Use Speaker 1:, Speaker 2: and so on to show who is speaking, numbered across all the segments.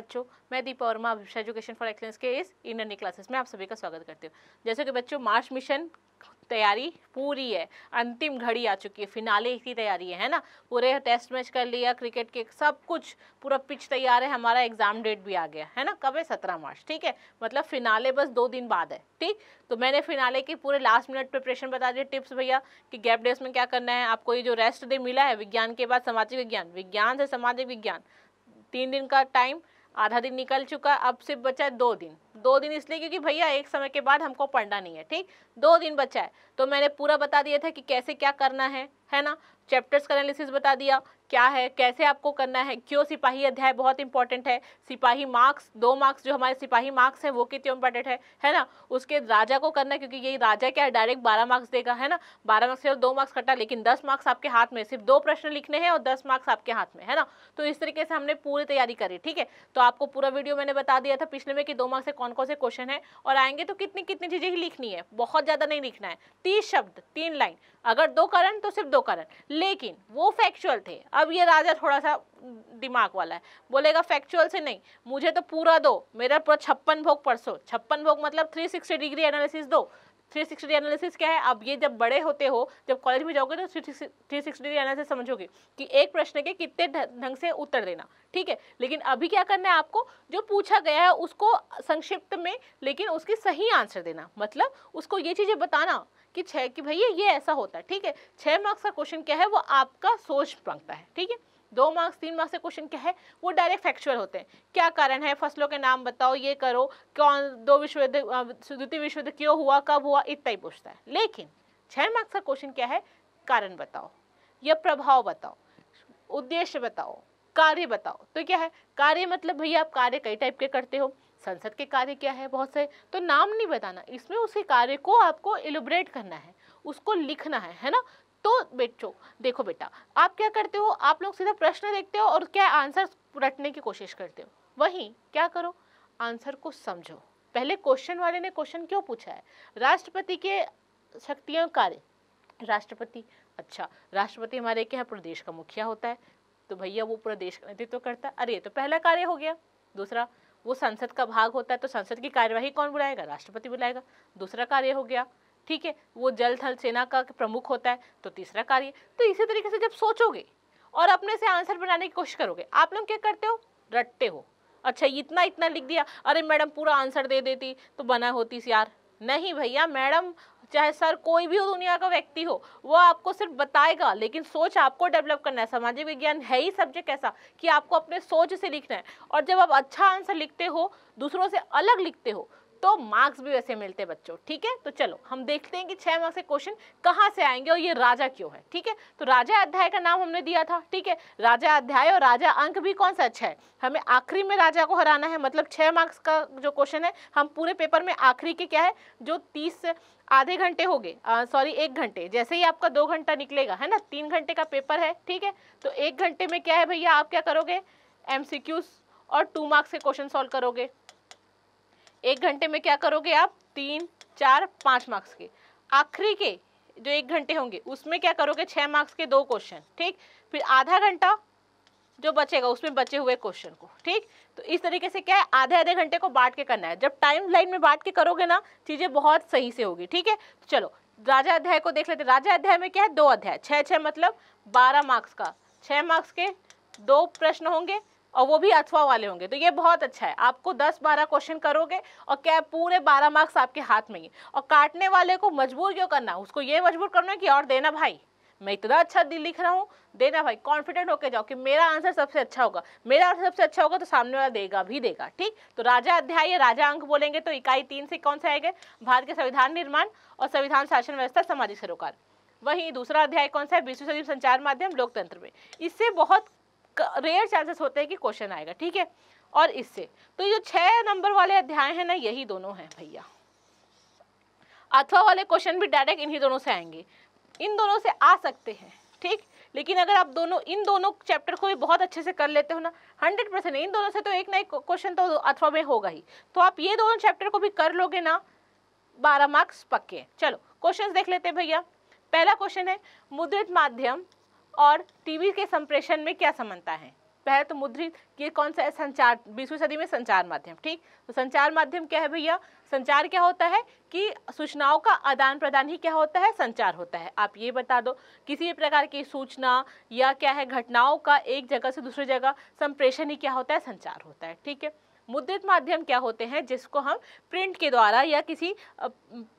Speaker 1: बच्चों मैं दीपा और माँ अभिषा एजुकेशन फॉर एक्सलेंस के इस इंडियन क्लासेस में आप सभी का स्वागत करती हूँ जैसे कि बच्चों मार्च मिशन तैयारी पूरी है अंतिम घड़ी आ चुकी है फिनाले की तैयारी है, है ना पूरे टेस्ट मैच कर लिया क्रिकेट के सब कुछ पूरा पिच तैयार है हमारा एग्जाम डेट भी आ गया है ना कब है सत्रह मार्च ठीक है मतलब फिनाले बस दो दिन बाद है ठीक तो मैंने फिनाले की पूरे लास्ट मिनट प्रिपरेशन बता दिए टिप्स भैया कि गैप डेज में क्या करना है आपको ये जो रेस्ट डे मिला है विज्ञान के बाद सामाजिक विज्ञान विज्ञान से सामाजिक विज्ञान तीन दिन का टाइम आधा दिन निकल चुका अब सिर्फ बचा है दो दिन दो दिन इसलिए क्योंकि भैया एक समय के बाद हमको पढ़ना नहीं है ठीक दो दिन बचा है तो मैंने पूरा बता दिया था कि कैसे क्या करना है है ना चैप्टर्स का एनालिसिस बता दिया क्या है कैसे आपको करना है क्यों सिपाही अध्याय बहुत इंपॉर्टेंट है सिपाही मार्क्स दो मार्क्स जो हमारे सिपाही मार्क्स हैं वो कितने इंपॉर्टेंट है है ना उसके राजा को करना है क्योंकि यही राजा क्या डायरेक्ट बारह मार्क्स देगा है ना बारह मार्क्स से दो मार्क्स कटा लेकिन दस मार्क्स आपके हाथ में सिर्फ दो प्रश्न लिखने हैं और दस मार्क्स आपके हाथ में है ना तो इस तरीके से हमने पूरी तैयारी करी ठीक है तो आपको पूरा वीडियो मैंने बता दिया था पिछले में कि दो मार्क्स से कौन कौन से क्वेश्चन है और आएंगे तो कितनी कितनी चीज़ें ही लिखनी है बहुत ज़्यादा नहीं लिखना है तीस शब्द तीन लाइन अगर दो करण तो सिर्फ दो करण लेकिन वो फैक्चुअल थे अब ये राजा थोड़ा सा दिमाग वाला है बोलेगा फैक्चुअल से नहीं मुझे तो पूरा दो मेरा पूरा छप्पन भोग परसों छप्पन भोग मतलब थ्री सिक्सटी डिग्री एनालिसिस दो थ्री सिक्सटी डिग्री एनालिसिस क्या है अब ये जब बड़े होते हो जब कॉलेज में जाओगे तो थ्री सिक्सटी डिग्री एनालिसिस समझोगे कि एक प्रश्न के कितने ढंग से उत्तर देना ठीक है लेकिन अभी क्या करना है आपको जो पूछा गया है उसको संक्षिप्त में लेकिन उसकी सही आंसर देना मतलब उसको ये चीज़ें बताना कि छः कि भैया ये ऐसा होता है ठीक है छः मार्क्स का क्वेश्चन क्या है वो आपका सोच मांगता है ठीक है दो मार्क्स तीन मार्क्स से क्वेश्चन क्या है वो डायरेक्ट फैक्चुअल होते हैं क्या कारण है फसलों के नाम बताओ ये करो कौन दो विश्व द्वितीय विश्व क्यों हुआ कब हुआ इतना ही पूछता है लेकिन छः मार्क्स का क्वेश्चन क्या है कारण बताओ या प्रभाव बताओ उद्देश्य बताओ कार्य बताओ तो क्या है कार्य मतलब भैया आप कार्य कई टाइप के करते हो संसद के कार्य क्या है बहुत से तो नाम नहीं बताना इसमें उसी कार्य को आपको एलिब्रेट करना है उसको लिखना है है ना तो बेटो देखो बेटा आप क्या करते हो आप लोग सीधा प्रश्न देखते हो और क्या आंसर रटने की कोशिश करते हो वहीं क्या करो आंसर को समझो पहले क्वेश्चन वाले ने क्वेश्चन क्यों पूछा है राष्ट्रपति के शक्तियों कार्य राष्ट्रपति अच्छा राष्ट्रपति हमारे क्या प्रदेश का मुखिया होता है तो भैया वो पूरा देश का नेतृत्व करता है अरे तो पहला कार्य हो गया दूसरा वो संसद का भाग होता है तो संसद की कार्यवाही कौन बुलाएगा राष्ट्रपति बुलाएगा दूसरा कार्य हो गया ठीक है वो जल थल सेना का प्रमुख होता है तो तीसरा कार्य तो इसी तरीके से जब सोचोगे और अपने से आंसर बनाने की कोशिश करोगे आप लोग क्या करते हो रटते हो अच्छा इतना इतना लिख दिया अरे मैडम पूरा आंसर दे देती तो बना होती यार नहीं भैया मैडम चाहे सर कोई भी हो दुनिया का व्यक्ति हो वो आपको सिर्फ बताएगा लेकिन सोच आपको डेवलप करना है सामाजिक विज्ञान है ही सब्जेक्ट ऐसा कि आपको अपने सोच से लिखना है और जब आप अच्छा आंसर लिखते हो दूसरों से अलग लिखते हो तो मार्क्स भी वैसे मिलते बच्चों ठीक है तो चलो हम देखते हैं कि छः मार्क्स के क्वेश्चन कहाँ से आएंगे और ये राजा क्यों है ठीक है तो राजा अध्याय का नाम हमने दिया था ठीक है राजा अध्याय और राजा अंक भी कौन सा अच्छा है हमें आखिरी में राजा को हराना है मतलब छः मार्क्स का जो क्वेश्चन है हम पूरे पेपर में आखिरी के क्या है जो तीस आधे घंटे हो गए सॉरी एक घंटे जैसे ही आपका दो घंटा निकलेगा है ना तीन घंटे का पेपर है ठीक है तो एक घंटे में क्या है भैया आप क्या करोगे एम और टू मार्क्स के क्वेश्चन सॉल्व करोगे एक घंटे में क्या करोगे आप तीन चार पाँच मार्क्स के आखिरी के जो एक घंटे होंगे उसमें क्या करोगे छः मार्क्स के दो क्वेश्चन ठीक फिर आधा घंटा जो बचेगा उसमें बचे हुए क्वेश्चन को ठीक तो इस तरीके से क्या है आधे आधे घंटे को बांट के करना है जब टाइम लाइन में बांट के करोगे ना चीज़ें बहुत सही से होगी ठीक है तो चलो राजा अध्याय को देख लेते राजा अध्याय में क्या है दो अध्याय छः छः मतलब बारह मार्क्स का छः मार्क्स के दो प्रश्न होंगे और वो भी अथवा वाले होंगे तो ये बहुत अच्छा है आपको 10-12 क्वेश्चन करोगे और क्या पूरे 12 मार्क्स आपके हाथ में ही और काटने वाले को मजबूर क्यों करना उसको ये मजबूर करना है कि और देना भाई मैं इतना अच्छा दिल लिख रहा हूँ देना भाई कॉन्फिडेंट होकर जाओ कि मेरा आंसर सबसे अच्छा होगा मेरा आंसर सबसे अच्छा होगा तो सामने वाला देगा भी देगा ठीक तो राजा अध्याय राजा अंक बोलेंगे तो इकाई तीन से कौन से आएगा भारत के संविधान निर्माण और संविधान शासन व्यवस्था सामाजिक सरोकार वहीं दूसरा अध्याय कौन सा है विश्व सदी संचार माध्यम लोकतंत्र में इससे बहुत रेयर चांसेस होते हैं कि क्वेश्चन आएगा ठीक है और इससे तो जो छह नंबर वाले अध्याय है ना यही दोनों हैं भैया अथवा वाले क्वेश्चन भी डायरेक्ट इन्हीं दोनों से आएंगे इन दोनों से आ सकते हैं ठीक लेकिन अगर आप दोनों इन दोनों चैप्टर को भी बहुत अच्छे से कर लेते हो ना हंड्रेड परसेंट इन दोनों से तो एक ना एक क्वेश्चन तो अथवा में होगा ही तो आप ये दोनों चैप्टर को भी कर लोगे ना बारह मार्क्स पक्के चलो क्वेश्चन देख लेते हैं भैया पहला क्वेश्चन है मुद्रित माध्यम और टीवी के संप्रेषण में क्या समानता है पहले तो मुद्रित ये कौन सा है संचार बीसवीं सदी में संचार माध्यम ठीक तो संचार माध्यम क्या है भैया संचार क्या होता है कि सूचनाओं का आदान प्रदान ही क्या होता है संचार होता है आप ये बता दो किसी भी प्रकार की सूचना या क्या है घटनाओं का एक जगह से दूसरी जगह संप्रेषण ही क्या होता है संचार होता है ठीक है मुद्रित माध्यम क्या होते हैं जिसको हम प्रिंट के द्वारा या किसी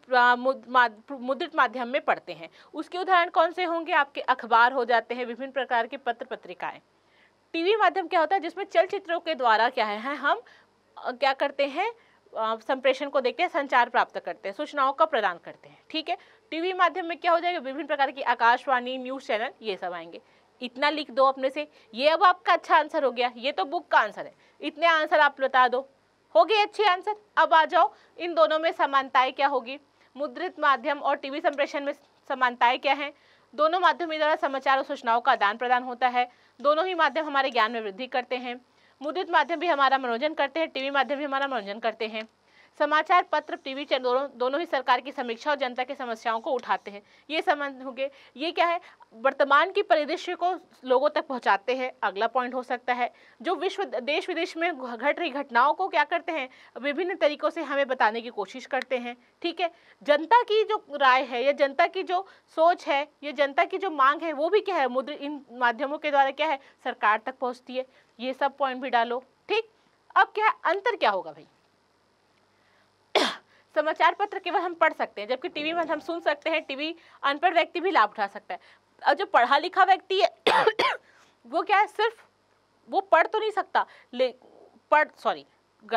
Speaker 1: मुद्रित माध्यम में पढ़ते हैं उसके उदाहरण कौन से होंगे आपके अखबार हो जाते हैं विभिन्न प्रकार के पत्र पत्रिकाएं टीवी माध्यम क्या होता है जिसमें चलचित्रों के द्वारा क्या है हम क्या करते हैं संप्रेषण को देखते हैं संचार प्राप्त करते हैं सूचनाओं का प्रदान करते हैं ठीक है टीवी माध्यम में क्या हो जाएगा विभिन्न प्रकार की आकाशवाणी न्यूज़ चैनल ये सब आएंगे इतना लिख दो अपने से ये अब आपका अच्छा आंसर हो गया ये तो बुक का आंसर है इतने आंसर आप बता दो होगी अच्छी आंसर अब आ जाओ इन दोनों में समानताएं क्या होगी मुद्रित माध्यम और टीवी संप्रेषण में समानताएं क्या हैं दोनों माध्यम के द्वारा समाचार और सूचनाओं का आदान प्रदान होता है दोनों ही माध्यम हमारे ज्ञान में वृद्धि करते हैं मुद्रित माध्यम भी हमारा मनोरंजन करते हैं टीवी माध्यम भी हमारा मनोरंजन करते हैं समाचार पत्र टीवी चैनल दोनों दोनों ही सरकार की समीक्षा और जनता की समस्याओं को उठाते हैं ये संबंध होंगे ये क्या है वर्तमान की परिदृश्य को लोगों तक पहुंचाते हैं अगला पॉइंट हो सकता है जो विश्व देश विदेश में घट रही घटनाओं को क्या करते हैं विभिन्न तरीकों से हमें बताने की कोशिश करते हैं ठीक है जनता की जो राय है या जनता की जो सोच है या जनता की जो मांग है वो भी क्या है मुद्र इन माध्यमों के द्वारा क्या है सरकार तक पहुँचती है ये सब पॉइंट भी डालो ठीक अब क्या है अंतर क्या होगा भाई समाचार पत्र केवल हम पढ़ सकते हैं जबकि टीवी में हम सुन सकते हैं टीवी अनपढ़ व्यक्ति भी लाभ उठा सकता है और जो पढ़ा लिखा व्यक्ति है वो क्या है सिर्फ वो पढ़ तो नहीं सकता ले पढ़ सॉरी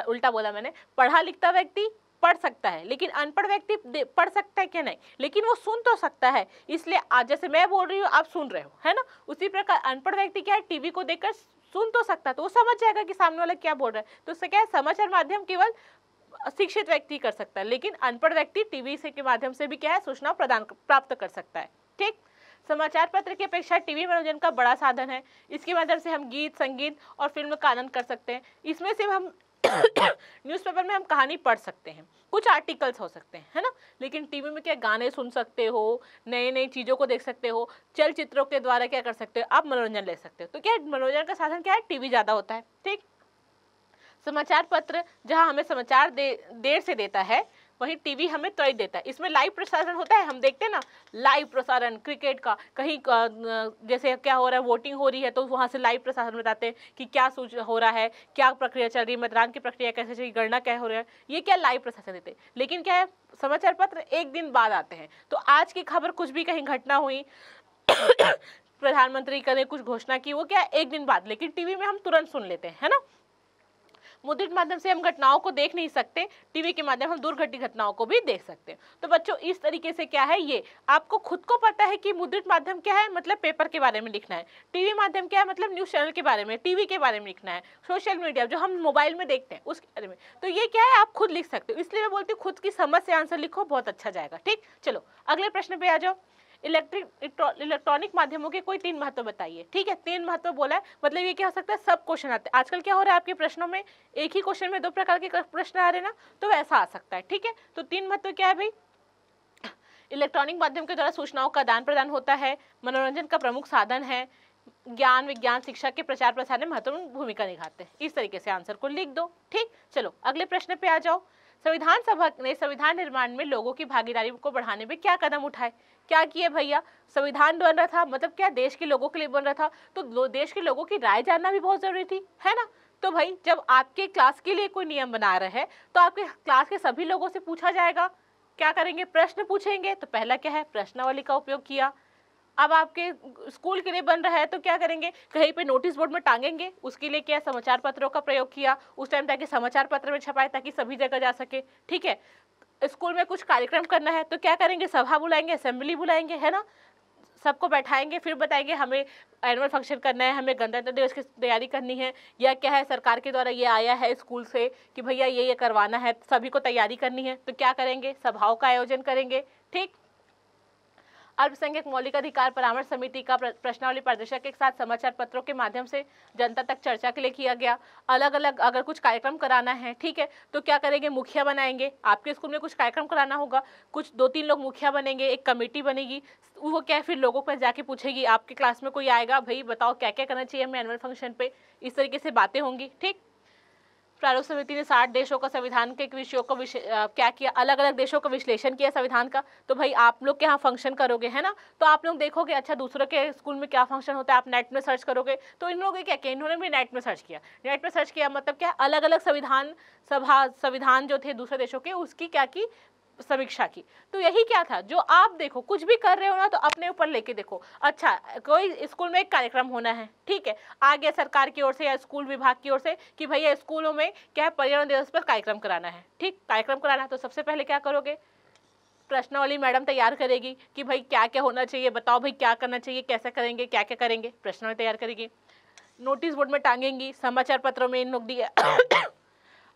Speaker 1: उल्टा बोला मैंने पढ़ा लिखता व्यक्ति पढ़ सकता है लेकिन अनपढ़ व्यक्ति पढ़ सकता है क्या नहीं लेकिन वो सुन तो सकता है इसलिए आज जैसे मैं बोल रही हूँ आप सुन रहे हो है ना उसी प्रकार अनपढ़ व्यक्ति क्या है टीवी को देखकर सुन तो सकता है तो वो समझ जाएगा कि सामने वाला क्या बोल रहा है तो उससे क्या है समाचार माध्यम केवल शिक्षित व्यक्ति कर सकता है लेकिन अनपढ़ व्यक्ति टीवी से के माध्यम से भी क्या है सूचना प्रदान प्राप्त कर सकता है ठीक समाचार पत्र की अपेक्षा टीवी मनोरंजन का बड़ा साधन है इसके माध्यम से हम गीत संगीत और फिल्म का आनंद कर सकते हैं इसमें से हम न्यूज़पेपर में हम कहानी पढ़ सकते हैं कुछ आर्टिकल्स हो सकते हैं है ना लेकिन टीवी में क्या गाने सुन सकते हो नई नई चीज़ों को देख सकते हो चलचित्रों के द्वारा क्या कर सकते हो आप मनोरंजन ले सकते हो तो क्या मनोरंजन का साधन क्या है टीवी ज़्यादा होता है ठीक समाचार पत्र जहाँ हमें समाचार दे, देर से देता है वहीं टीवी हमें त्वरित देता है इसमें लाइव प्रसारण होता है हम देखते हैं ना लाइव प्रसारण क्रिकेट का कहीं जैसे क्या हो रहा है वोटिंग हो रही है तो वहाँ से लाइव प्रसारण बताते हैं कि क्या सूच हो रहा है क्या प्रक्रिया चल रही है मतदान की प्रक्रिया कैसे चल रही गणना क्या हो रहा है ये क्या लाइव प्रसारण देते हैं लेकिन क्या है समाचार पत्र एक दिन बाद आते हैं तो आज की खबर कुछ भी कहीं घटना हुई प्रधानमंत्री कहीं कुछ घोषणा की वो क्या एक दिन बाद लेकिन टीवी में हम तुरंत सुन लेते हैं है ना मुद्रित माध्यम से हम घटनाओं को देख नहीं सकते टीवी के माध्यम हम दुर्घटित घटनाओं को भी देख सकते हैं तो बच्चों इस तरीके से क्या है ये आपको खुद को पता है कि मुद्रित माध्यम क्या है मतलब पेपर के बारे में लिखना है टीवी माध्यम क्या है मतलब न्यूज़ चैनल के बारे में टीवी के बारे में लिखना है सोशल मीडिया जो हम मोबाइल में देखते हैं उसके बारे में तो ये क्या है आप खुद लिख सकते हो इसलिए मैं बोलती हूँ खुद की समझ से आंसर लिखो बहुत अच्छा जाएगा ठीक चलो अगले प्रश्न पे आ जाओ इलेक्ट्रिक इलेक्ट्रॉनिक माध्यमों के कोई तीन महत्व बताइए ठीक है तीन महत्व बोला है मतलब ये क्या हो सकता है सब क्वेश्चन आते हैं आजकल क्या हो रहा है आपके प्रश्नों में एक ही क्वेश्चन में दो प्रकार के प्रश्न आ रहे ना तो वैसा आ सकता है ठीक है तो तीन महत्व क्या है भाई इलेक्ट्रॉनिक माध्यम के द्वारा सूचनाओं का आदान प्रदान होता है मनोरंजन का प्रमुख साधन है ज्ञान विज्ञान शिक्षा के प्रचार प्रसार में महत्वपूर्ण भूमिका निभाते हैं इस तरीके से आंसर को लिख दो ठीक चलो अगले प्रश्न पे आ जाओ संविधान सभा ने संविधान निर्माण में लोगों की भागीदारी को बढ़ाने में क्या कदम उठाए क्या किए भैया संविधान बन रहा था मतलब क्या देश के लोगों के लिए बन रहा था तो देश के लोगों की राय जानना भी बहुत ज़रूरी थी है ना तो भाई जब आपके क्लास के लिए कोई नियम बना रहे हैं तो आपके क्लास के सभी लोगों से पूछा जाएगा क्या करेंगे प्रश्न पूछेंगे तो पहला क्या है प्रश्नावली का उपयोग किया अब आपके स्कूल के लिए बन रहा है तो क्या करेंगे कहीं पे नोटिस बोर्ड में टांगेंगे उसके लिए क्या समाचार पत्रों का प्रयोग किया उस टाइम ताकि समाचार पत्र में छपाए ताकि सभी जगह जा सके ठीक है स्कूल में कुछ कार्यक्रम करना है तो क्या करेंगे सभा बुलाएंगे असेंबली बुलाएंगे है ना सबको बैठाएंगे फिर बताएंगे हमें एनुअल फंक्शन करना है हमें गणतंत्र दिवस की तैयारी करनी है या क्या है सरकार के द्वारा ये आया है स्कूल से कि भैया ये ये करवाना है सभी को तैयारी करनी है तो क्या करेंगे सभाओं का आयोजन करेंगे ठीक अल्पसंख्यक मौलिक अधिकार परामर्श समिति का प्रश्नावली प्रदर्शक के साथ समाचार पत्रों के माध्यम से जनता तक चर्चा के लिए किया गया अलग अलग अगर कुछ कार्यक्रम कराना है ठीक है तो क्या करेंगे मुखिया बनाएंगे आपके स्कूल में कुछ कार्यक्रम कराना होगा कुछ दो तीन लोग मुखिया बनेंगे एक कमेटी बनेगी वो क्या फिर लोगों पर जाके पूछेगी आपके क्लास में कोई आएगा भाई बताओ क्या क्या करना चाहिए हमें एनुअल फंक्शन पे इस तरीके से बातें होंगी ठीक प्रारूप समिति ने साठ देशों का संविधान के विषयों को क्या किया अलग अलग देशों का विश्लेषण किया संविधान का तो भाई आप लोग के यहाँ फंक्शन करोगे है ना तो आप लोग देखोगे अच्छा दूसरों के स्कूल में क्या फंक्शन होता है आप नेट में सर्च करोगे तो इन लोगों ने क्या किया इन्होंने भी नेट में सर्च किया नेट में सर्च किया मतलब क्या अलग अलग संविधान सभा संविधान जो थे दूसरे देशों के उसकी क्या की समीक्षा की तो यही क्या था जो आप देखो कुछ भी कर रहे हो ना तो अपने ऊपर लेके देखो अच्छा कोई स्कूल में एक कार्यक्रम होना है ठीक है आगे सरकार की ओर से या स्कूल विभाग की ओर से कि भैया स्कूलों में क्या है पर्यावरण दिवस पर कार्यक्रम कराना है ठीक कार्यक्रम कराना है तो सबसे पहले क्या करोगे प्रश्नावली मैडम तैयार करेगी कि भाई क्या क्या होना चाहिए बताओ भाई क्या करना चाहिए कैसे करेंगे क्या क्या करेंगे प्रश्नावली तैयार करेगी नोटिस बोर्ड में टांगेंगी समाचार पत्रों में इन लोग दिया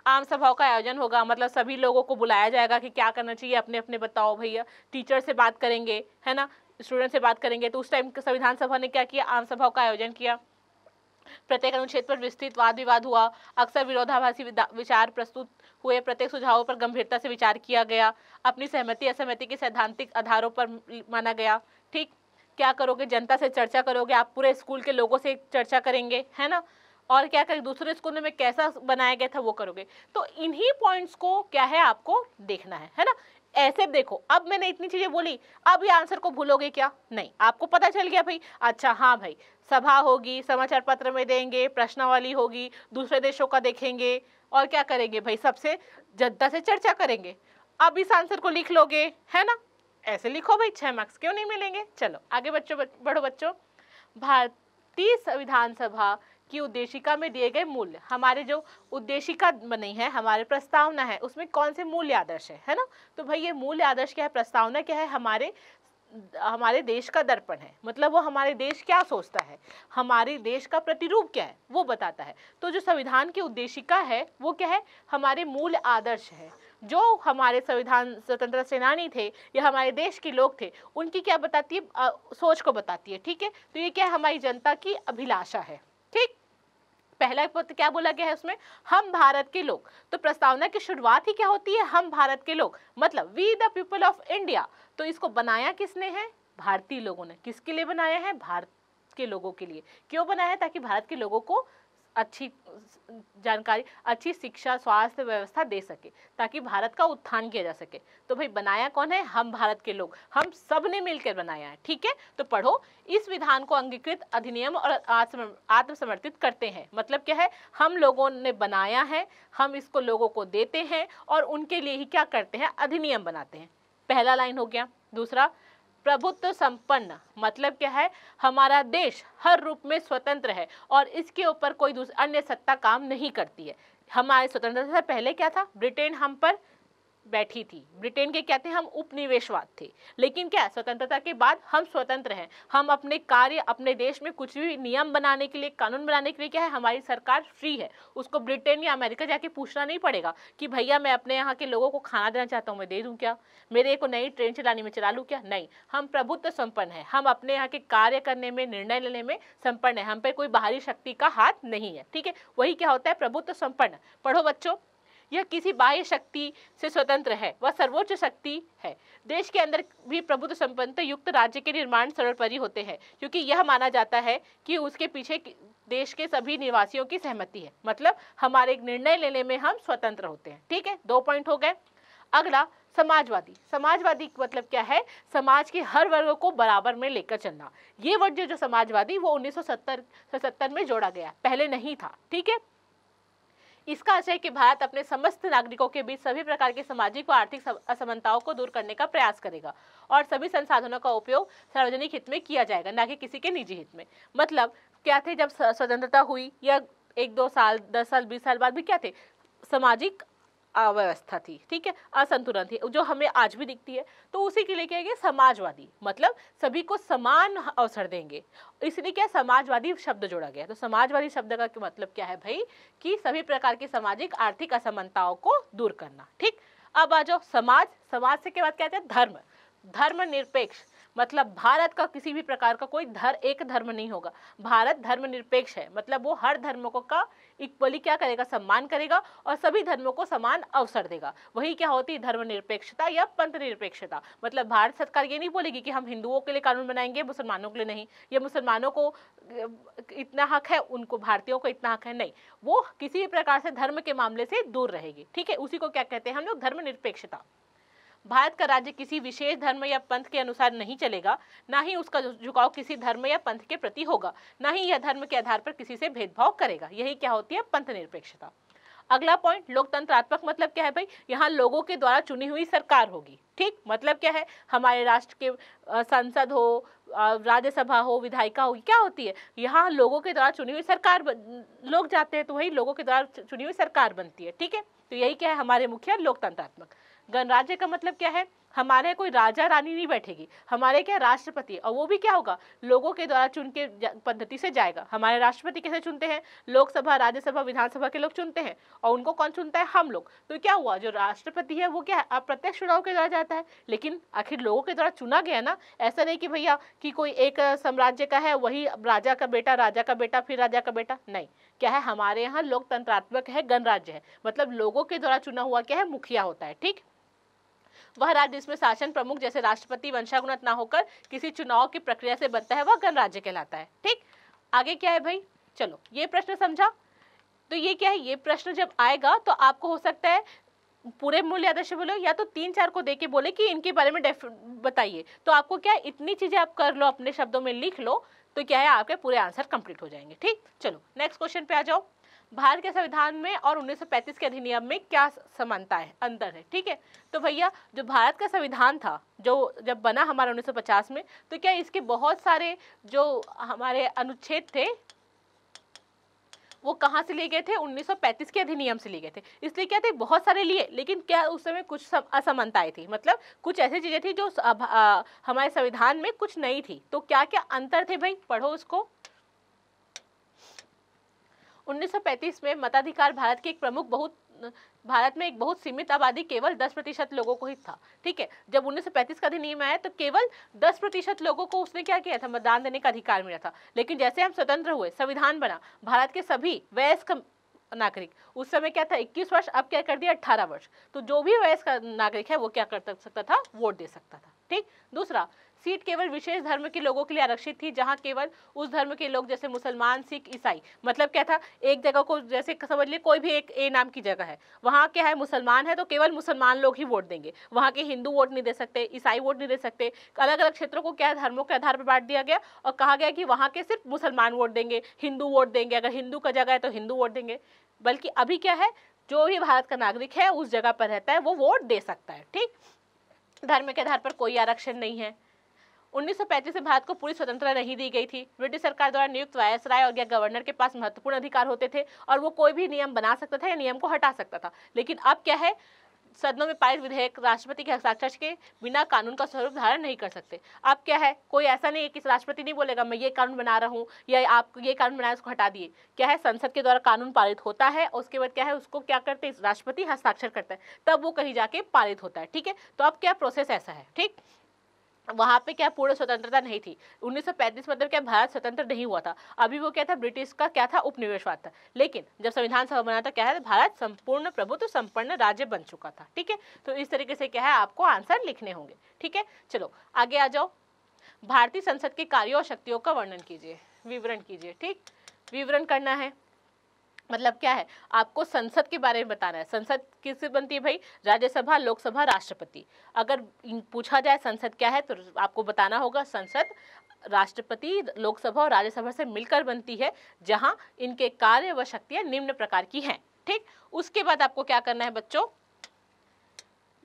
Speaker 1: आम सभाओं का आयोजन होगा मतलब सभी लोगों को बुलाया जाएगा कि क्या करना चाहिए अपने अपने बताओ भैया टीचर से बात करेंगे है ना स्टूडेंट से बात करेंगे तो उस टाइम संविधान सभा ने क्या किया आम सभाओं का आयोजन किया प्रत्येक अनुच्छेद पर विस्तृत वाद विवाद हुआ अक्सर विरोधाभासी विचार प्रस्तुत हुए प्रत्येक सुझावों पर गंभीरता से विचार किया गया अपनी सहमति असहमति के सैद्धांतिक आधारों पर माना गया ठीक क्या करोगे जनता से चर्चा करोगे आप पूरे स्कूल के लोगों से चर्चा करेंगे है ना और क्या करें दूसरे स्कूल में कैसा बनाया गया था वो करोगे तो इन्हीं पॉइंट्स को क्या है आपको देखना है है ना ऐसे देखो अब मैंने इतनी चीज़ें बोली अब ये आंसर को भूलोगे क्या नहीं आपको पता चल गया भाई अच्छा हाँ भाई सभा होगी समाचार पत्र में देंगे प्रश्नावली होगी दूसरे देशों का देखेंगे और क्या करेंगे भाई सबसे जद्दा से चर्चा करेंगे अब इस आंसर को लिख लोगे है ना ऐसे लिखो भाई छः मार्क्स क्यों नहीं मिलेंगे चलो आगे बच्चों बढ़ो बच्चों भारतीय संविधान सभा कि उद्देशिका में दिए गए मूल्य हमारे जो उद्देशिका बनी है हमारे प्रस्तावना है उसमें कौन से मूल्य आदर्श है है ना तो भाई ये मूल्य आदर्श क्या है प्रस्तावना क्या है हमारे हमारे देश का दर्पण है मतलब वो हमारे देश क्या सोचता है हमारे देश का प्रतिरूप क्या है वो बताता है तो जो संविधान की उद्देशिका है वो क्या है हमारे मूल आदर्श है जो हमारे संविधान स्वतंत्र सेनानी थे या हमारे देश के लोग थे उनकी क्या बताती है आ, सोच को बताती है ठीक है तो ये क्या है हमारी जनता की अभिलाषा है ठीक पहला पत्र क्या बोला गया है उसमें हम भारत के लोग तो प्रस्तावना की शुरुआत ही क्या होती है हम भारत के लोग मतलब we the people of India तो इसको बनाया किसने है भारतीय लोगों ने किसके लिए बनाया है भारत के लोगों के लिए क्यों बनाया है ताकि भारत के लोगों को अच्छी जानकारी अच्छी शिक्षा स्वास्थ्य व्यवस्था दे सके ताकि भारत का उत्थान किया जा सके तो भाई बनाया कौन है हम भारत के लोग हम सब ने मिलकर बनाया है ठीक है तो पढ़ो इस विधान को अंगीकृत अधिनियम और आत्मसमर्पित करते हैं मतलब क्या है हम लोगों ने बनाया है हम इसको लोगों को देते हैं और उनके लिए ही क्या करते हैं अधिनियम बनाते हैं पहला लाइन हो गया दूसरा प्रभुत्व संपन्न मतलब क्या है हमारा देश हर रूप में स्वतंत्र है और इसके ऊपर कोई अन्य सत्ता काम नहीं करती है हमारे स्वतंत्रता से पहले क्या था ब्रिटेन हम पर बैठी थी ब्रिटेन के कहते हैं हम उपनिवेशवाद थे लेकिन क्या स्वतंत्रता के बाद हम स्वतंत्र हैं हम अपने कार्य अपने देश में कुछ भी नियम बनाने के लिए कानून बनाने के लिए क्या है हमारी सरकार फ्री है उसको ब्रिटेन या अमेरिका जाके पूछना नहीं पड़ेगा कि भैया मैं अपने यहाँ के लोगों को खाना देना चाहता हूँ मैं दे दूँ क्या मेरे को नई ट्रेन चलाने में चला लूँ क्या नहीं हम प्रभुत्व संपन्न है हम अपने यहाँ के कार्य करने में निर्णय लेने में संपन्न है हम पे कोई बाहरी शक्ति का हाथ नहीं है ठीक है वही क्या होता है प्रभुत्व संपन्न पढ़ो बच्चों यह किसी बाह्य शक्ति से स्वतंत्र है वह सर्वोच्च शक्ति है देश के अंदर भी प्रभुत्व संपन्न युक्त राज्य के निर्माण सर्वोपरि होते हैं क्योंकि यह माना जाता है कि उसके पीछे देश के सभी निवासियों की सहमति है मतलब हमारे निर्णय लेने में हम स्वतंत्र होते हैं ठीक है दो पॉइंट हो गए अगला समाजवादी समाजवादी मतलब क्या है समाज के हर वर्ग को बराबर में लेकर चलना ये वर्ड जो समाजवादी वो 1970 सत्तर में जोड़ा गया पहले नहीं था ठीक है इसका आशय है कि भारत अपने समस्त नागरिकों के बीच सभी प्रकार की सामाजिक व आर्थिक असमानताओं को दूर करने का प्रयास करेगा और सभी संसाधनों का उपयोग सार्वजनिक हित में किया जाएगा ना कि किसी के निजी हित में मतलब क्या थे जब स्वतंत्रता हुई या एक दो साल दस साल बीस साल बाद भी क्या थे सामाजिक अव्यवस्था थी ठीक है असंतुलन थी जो हमें आज भी दिखती है तो उसी के लिए क्या गया समाजवादी मतलब सभी को समान अवसर देंगे इसलिए क्या समाजवादी शब्द जोड़ा गया तो समाजवादी शब्द का मतलब क्या है भाई कि सभी प्रकार की सामाजिक आर्थिक असमानताओं को दूर करना ठीक अब आ जाओ समाज समाज से के बाद क्या आता धर्म धर्म निरपेक्ष मतलब भारत का किसी भी प्रकार का कोई धर एक धर्म नहीं होगा भारत धर्म निरपेक्ष है मतलब वो हर धर्म को का इक्वली क्या करेगा सम्मान करेगा और सभी धर्मों को समान अवसर देगा वही क्या होती है निरपेक्षता या पंथ निरपेक्षता मतलब भारत सरकार ये नहीं बोलेगी कि हम हिंदुओं के लिए कानून बनाएंगे मुसलमानों के लिए नहीं या मुसलमानों को इतना हक है उनको भारतीयों को इतना हक है नहीं वो किसी भी प्रकार से धर्म के मामले से दूर रहेगी ठीक है उसी को क्या कहते हैं हम लोग धर्म निरपेक्षता भारत का राज्य किसी विशेष धर्म या पंथ के अनुसार नहीं चलेगा ना ही उसका झुकाव किसी धर्म या पंथ के प्रति होगा ना ही यह धर्म के आधार पर किसी से भेदभाव करेगा यही क्या होती है पंथ निरपेक्षता अगला पॉइंट लोकतंत्रात्मक मतलब क्या है भाई यहाँ लोगों के द्वारा चुनी हुई सरकार होगी ठीक मतलब क्या है हमारे राष्ट्र के संसद हो राज्यसभा हो विधायिका हो क्या होती है यहाँ लोगों के द्वारा चुनी हुई सरकार लोग जाते हैं तो वही लोगों के द्वारा चुनी हुई सरकार बनती है ठीक है तो यही क्या है हमारे मुखिया लोकतंत्रात्मक गणराज्य का मतलब क्या है हमारे कोई राजा रानी नहीं बैठेगी हमारे क्या राष्ट्रपति और वो भी क्या होगा लोगों के द्वारा चुन के पद्धति से जाएगा हमारे राष्ट्रपति कैसे चुनते हैं लोकसभा राज्यसभा विधानसभा के लोग चुनते हैं और उनको कौन चुनता है हम लोग तो क्या हुआ जो राष्ट्रपति है वो क्या है अप्रत्यक्ष चुनाव के द्वारा जाता है लेकिन आखिर लोगों के द्वारा चुना गया ना ऐसा नहीं कि भैया कि कोई एक साम्राज्य का है वही राजा का बेटा राजा का बेटा फिर राजा का बेटा नहीं क्या है हमारे यहाँ लोकतंत्रात्मक है गणराज्य है मतलब लोगों के द्वारा चुना हुआ क्या है मुखिया होता है ठीक वह राज्य जिसमें शासन प्रमुख जैसे राष्ट्रपति वंशागुणत ना होकर किसी चुनाव की प्रक्रिया से बनता है वह गणराज्य कहलाता है ठीक आगे क्या है भाई चलो ये प्रश्न समझा तो ये क्या है ये प्रश्न जब आएगा तो आपको हो सकता है पूरे मूल आदर्श बोलो या तो तीन चार को देके बोले कि इनके बारे में बताइए तो आपको क्या है इतनी चीज़ें आप कर लो अपने शब्दों में लिख लो तो क्या है आपके पूरे आंसर कंप्लीट हो जाएंगे ठीक चलो नेक्स्ट क्वेश्चन पे आ जाओ भारत के संविधान में और 1935 के अधिनियम में क्या समानता है अंतर है ठीक है तो भैया जो भारत का संविधान था जो जब बना हमारा 1950 में तो क्या इसके बहुत सारे जो हमारे अनुच्छेद थे वो कहाँ से लिए गए थे 1935 के अधिनियम से लिए गए थे इसलिए क्या थे बहुत सारे लिए लेकिन क्या उस समय कुछ असमानताएं थी मतलब कुछ ऐसी चीज़ें थी जो आ, हमारे संविधान में कुछ नहीं थी तो क्या क्या अंतर थे भाई पढ़ो उसको 1935 में मताधिकार भारत के एक प्रमुख बहुत भारत में एक बहुत सीमित आबादी केवल 10 प्रतिशत लोगों को ही था ठीक है जब 1935 का अधिनियम आया तो केवल 10 प्रतिशत लोगों को उसने क्या किया था मतदान देने का अधिकार मिला था लेकिन जैसे हम स्वतंत्र हुए संविधान बना भारत के सभी वयस्क नागरिक उस समय क्या था 21 वर्ष अब क्या कर दिया 18 वर्ष तो जो भी वयस्क नागरिक है वो क्या कर सकता था वोट दे सकता था ठीक दूसरा सीट केवल विशेष धर्म के लोगों के लिए आरक्षित थी जहाँ केवल उस धर्म के लोग जैसे मुसलमान सिख ईसाई मतलब क्या था एक जगह को जैसे समझ लिए कोई भी एक ए नाम की जगह है वहाँ क्या है मुसलमान है तो केवल मुसलमान लोग ही वोट देंगे वहाँ के हिंदू वोट नहीं दे सकते ईसाई वोट नहीं दे सकते अलग अलग क्षेत्रों को क्या धर्मों के आधार पर बांट दिया गया और कहा गया कि वहाँ के सिर्फ मुसलमान वोट देंगे हिंदू वोट देंगे अगर हिंदू का जगह है तो हिंदू वोट देंगे बल्कि अभी क्या है जो भी भारत का नागरिक है उस जगह पर रहता है वो वोट दे सकता है ठीक धर्म के आधार पर कोई आरक्षण नहीं है 1935 से भारत को पूरी स्वतंत्रता नहीं दी गई थी ब्रिटिश सरकार द्वारा नियुक्त वायसराय और या गवर्नर के पास महत्वपूर्ण अधिकार होते थे और वो कोई भी नियम बना सकता था या नियम को हटा सकता था लेकिन अब क्या है सदनों में पारित विधेयक राष्ट्रपति के हस्ताक्षर के बिना कानून का स्वरूप धारण नहीं कर सकते अब क्या है कोई ऐसा नहीं है कि राष्ट्रपति नहीं बोलेगा मैं ये कानून बना रहा हूँ या आप ये कानून बनाए उसको हटा दिए क्या है संसद के द्वारा कानून पारित होता है उसके बाद क्या है उसको क्या करते हैं राष्ट्रपति हस्ताक्षर करता है तब वो कहीं जाके पारित होता है ठीक है तो अब क्या प्रोसेस ऐसा है ठीक वहाँ पे क्या पूर्ण स्वतंत्रता नहीं थी 1935 मतलब क्या भारत स्वतंत्र नहीं हुआ था अभी वो क्या था ब्रिटिश का क्या था उपनिवेशवाद था लेकिन जब संविधान सभा बना था क्या है भारत संपूर्ण प्रभुत्व संपन्न राज्य बन चुका था ठीक है तो इस तरीके से क्या है आपको आंसर लिखने होंगे ठीक है चलो आगे आ जाओ भारतीय संसद के कार्यों और शक्तियों का वर्णन कीजिए विवरण कीजिए ठीक विवरण करना है मतलब क्या है आपको संसद के बारे में बताना है संसद किससे बनती है भाई राज्यसभा लोकसभा राष्ट्रपति अगर पूछा जाए संसद क्या है तो आपको बताना होगा संसद राष्ट्रपति लोकसभा और राज्यसभा से मिलकर बनती है जहां इनके कार्य व शक्तियां निम्न प्रकार की हैं ठीक उसके बाद आपको क्या करना है बच्चों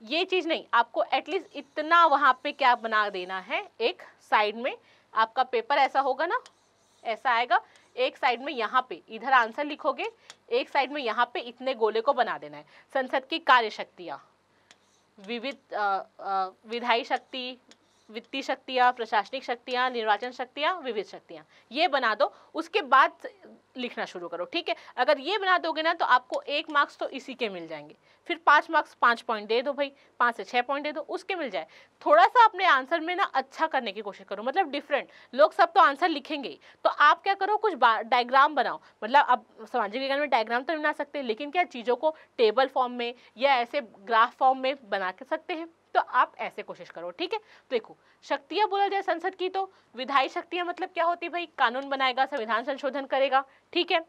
Speaker 1: ये चीज़ नहीं आपको एटलीस्ट इतना वहां पे क्या बना देना है एक साइड में आपका पेपर ऐसा होगा ना ऐसा आएगा एक साइड में यहाँ पे इधर आंसर लिखोगे एक साइड में यहाँ पे इतने गोले को बना देना है संसद की कार्य शक्तियाँ विविध विधायी शक्ति वित्तीय शक्तियाँ प्रशासनिक शक्तियाँ निर्वाचन शक्तियाँ विविध शक्तियाँ ये बना दो उसके बाद लिखना शुरू करो ठीक है अगर ये बना दोगे ना तो आपको एक मार्क्स तो इसी के मिल जाएंगे फिर पाँच मार्क्स पाँच पॉइंट दे दो भाई पाँच से छः पॉइंट दे दो उसके मिल जाए थोड़ा सा अपने आंसर में ना अच्छा करने की कोशिश करो मतलब डिफरेंट लोग सब तो आंसर लिखेंगे ही तो आप क्या करो कुछ डायग्राम बनाओ मतलब आप सामाजिक विज्ञान में डायग्राम तो बना सकते हैं लेकिन क्या चीज़ों को टेबल फॉर्म में या ऐसे ग्राफ फॉर्म में बना के सकते हैं तो आप ऐसे कोशिश करो ठीक है देखो शक्तियाँ बोला जाए संसद की तो विधायी शक्तियाँ मतलब क्या होती भाई कानून बनाएगा संविधान संशोधन करेगा ठीक है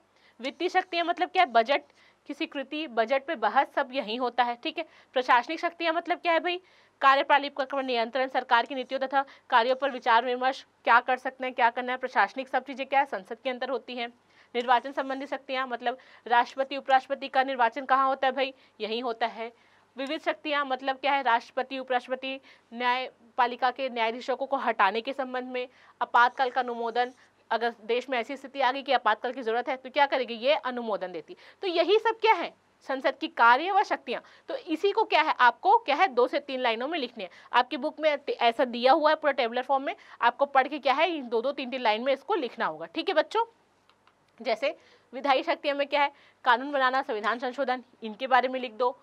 Speaker 1: वित्तीय शक्तियाँ मतलब क्या है बजट की कृति बजट पे बहस सब यही होता है ठीक है प्रशासनिक शक्तियाँ मतलब क्या है भाई कार्यपालिका का नियंत्रण सरकार की नीतियों तथा कार्यों पर विचार विमर्श क्या कर सकते हैं क्या करना है प्रशासनिक सब चीज़ें क्या है संसद के अंदर होती हैं निर्वाचन संबंधी शक्तियाँ मतलब राष्ट्रपति उपराष्ट्रपति का निर्वाचन कहाँ होता है भाई यही होता है विविध शक्तियाँ मतलब क्या है राष्ट्रपति उपराष्ट्रपति न्यायपालिका के न्यायाधीशों को, को हटाने के संबंध में आपातकाल का अनुमोदन अगर देश में ऐसी स्थिति आ गई कि आपातकाल की जरूरत है तो क्या करेगी ये अनुमोदन देती तो यही सब क्या है संसद की कार्य व शक्तियाँ तो इसी को क्या है आपको क्या है दो से तीन लाइनों में लिखनी है आपकी बुक में ऐसा दिया हुआ है पूरा टेबलर फॉर्म में आपको पढ़ के क्या है इन दो दो तीन तीन लाइन में इसको लिखना होगा ठीक है बच्चों जैसे विधायी शक्तियों में क्या है कानून बनाना संविधान संशोधन इनके बारे में लिख दो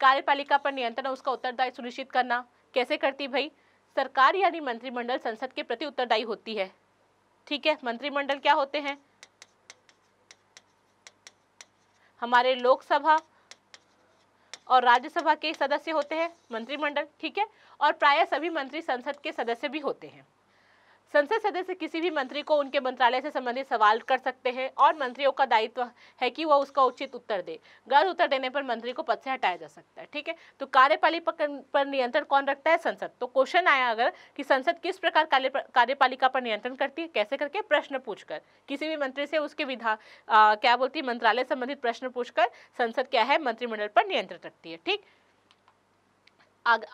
Speaker 1: कार्यपालिका पर नियंत्रण और उसका उत्तरदायी सुनिश्चित करना कैसे करती भाई सरकार यानी मंत्रिमंडल संसद के प्रति उत्तरदायी होती है ठीक है मंत्रिमंडल क्या होते हैं हमारे लोकसभा और राज्यसभा के सदस्य होते हैं मंत्रिमंडल ठीक है और प्राय सभी मंत्री संसद के सदस्य भी होते हैं संसद सदस्य किसी भी मंत्री को उनके मंत्रालय से संबंधित सवाल कर सकते हैं और मंत्रियों का दायित्व है कि वह उसका उचित उत्तर दे गलत उत्तर देने पर मंत्री को पद से हटाया जा सकता है ठीक है तो कार्यपालिका पर नियंत्रण कौन रखता है संसद तो क्वेश्चन आया अगर कि संसद किस प्रकार कार्यपालिका पर नियंत्रण करती है कैसे करके प्रश्न पूछकर किसी भी मंत्री से उसके विधा क्या बोलती है मंत्रालय संबंधित प्रश्न पूछकर संसद क्या है मंत्रिमंडल पर नियंत्रण रखती है ठीक आग,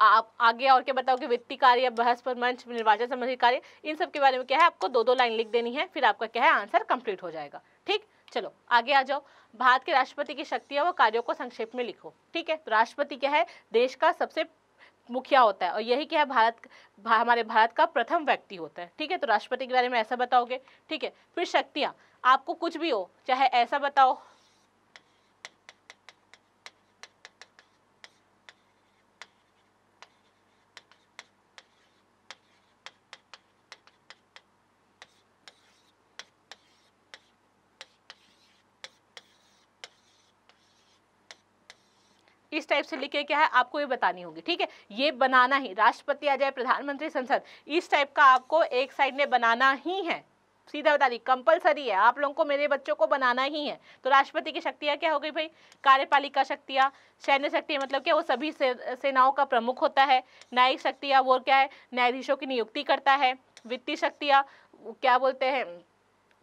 Speaker 1: आगे और क्या बताओगे वित्तीय कार्य बहस पर मंच निर्वाचन संबंधी कार्य इन सब के बारे में क्या है आपको दो दो लाइन लिख देनी है फिर आपका क्या है आंसर कंप्लीट हो जाएगा ठीक चलो आगे आ जाओ भारत के राष्ट्रपति की शक्तियाँ व कार्यों को संक्षेप में लिखो ठीक है तो राष्ट्रपति क्या है देश का सबसे मुखिया होता है और यही क्या है भारत भा, हमारे भारत का प्रथम व्यक्ति होता है ठीक है तो राष्ट्रपति के बारे में ऐसा बताओगे ठीक है फिर शक्तियाँ आपको कुछ भी हो चाहे ऐसा बताओ टाइप से लिखे क्या है आपको ये बतानी होगी ठीक है ये बनाना ही राष्ट्रपति आ जाए प्रधानमंत्री संसद इस टाइप का आपको एक साइड में बनाना ही है सीधा बता दी कंपलसरी है आप लोगों को मेरे बच्चों को बनाना ही है तो राष्ट्रपति की शक्तियाँ क्या हो गई भाई कार्यपालिका शक्तियाँ सैन्य शक्ति मतलब क्या वो सभी से, सेनाओं का प्रमुख होता है न्यायिक शक्तियाँ वो क्या है न्यायाधीशों की नियुक्ति करता है वित्तीय शक्तियाँ क्या बोलते हैं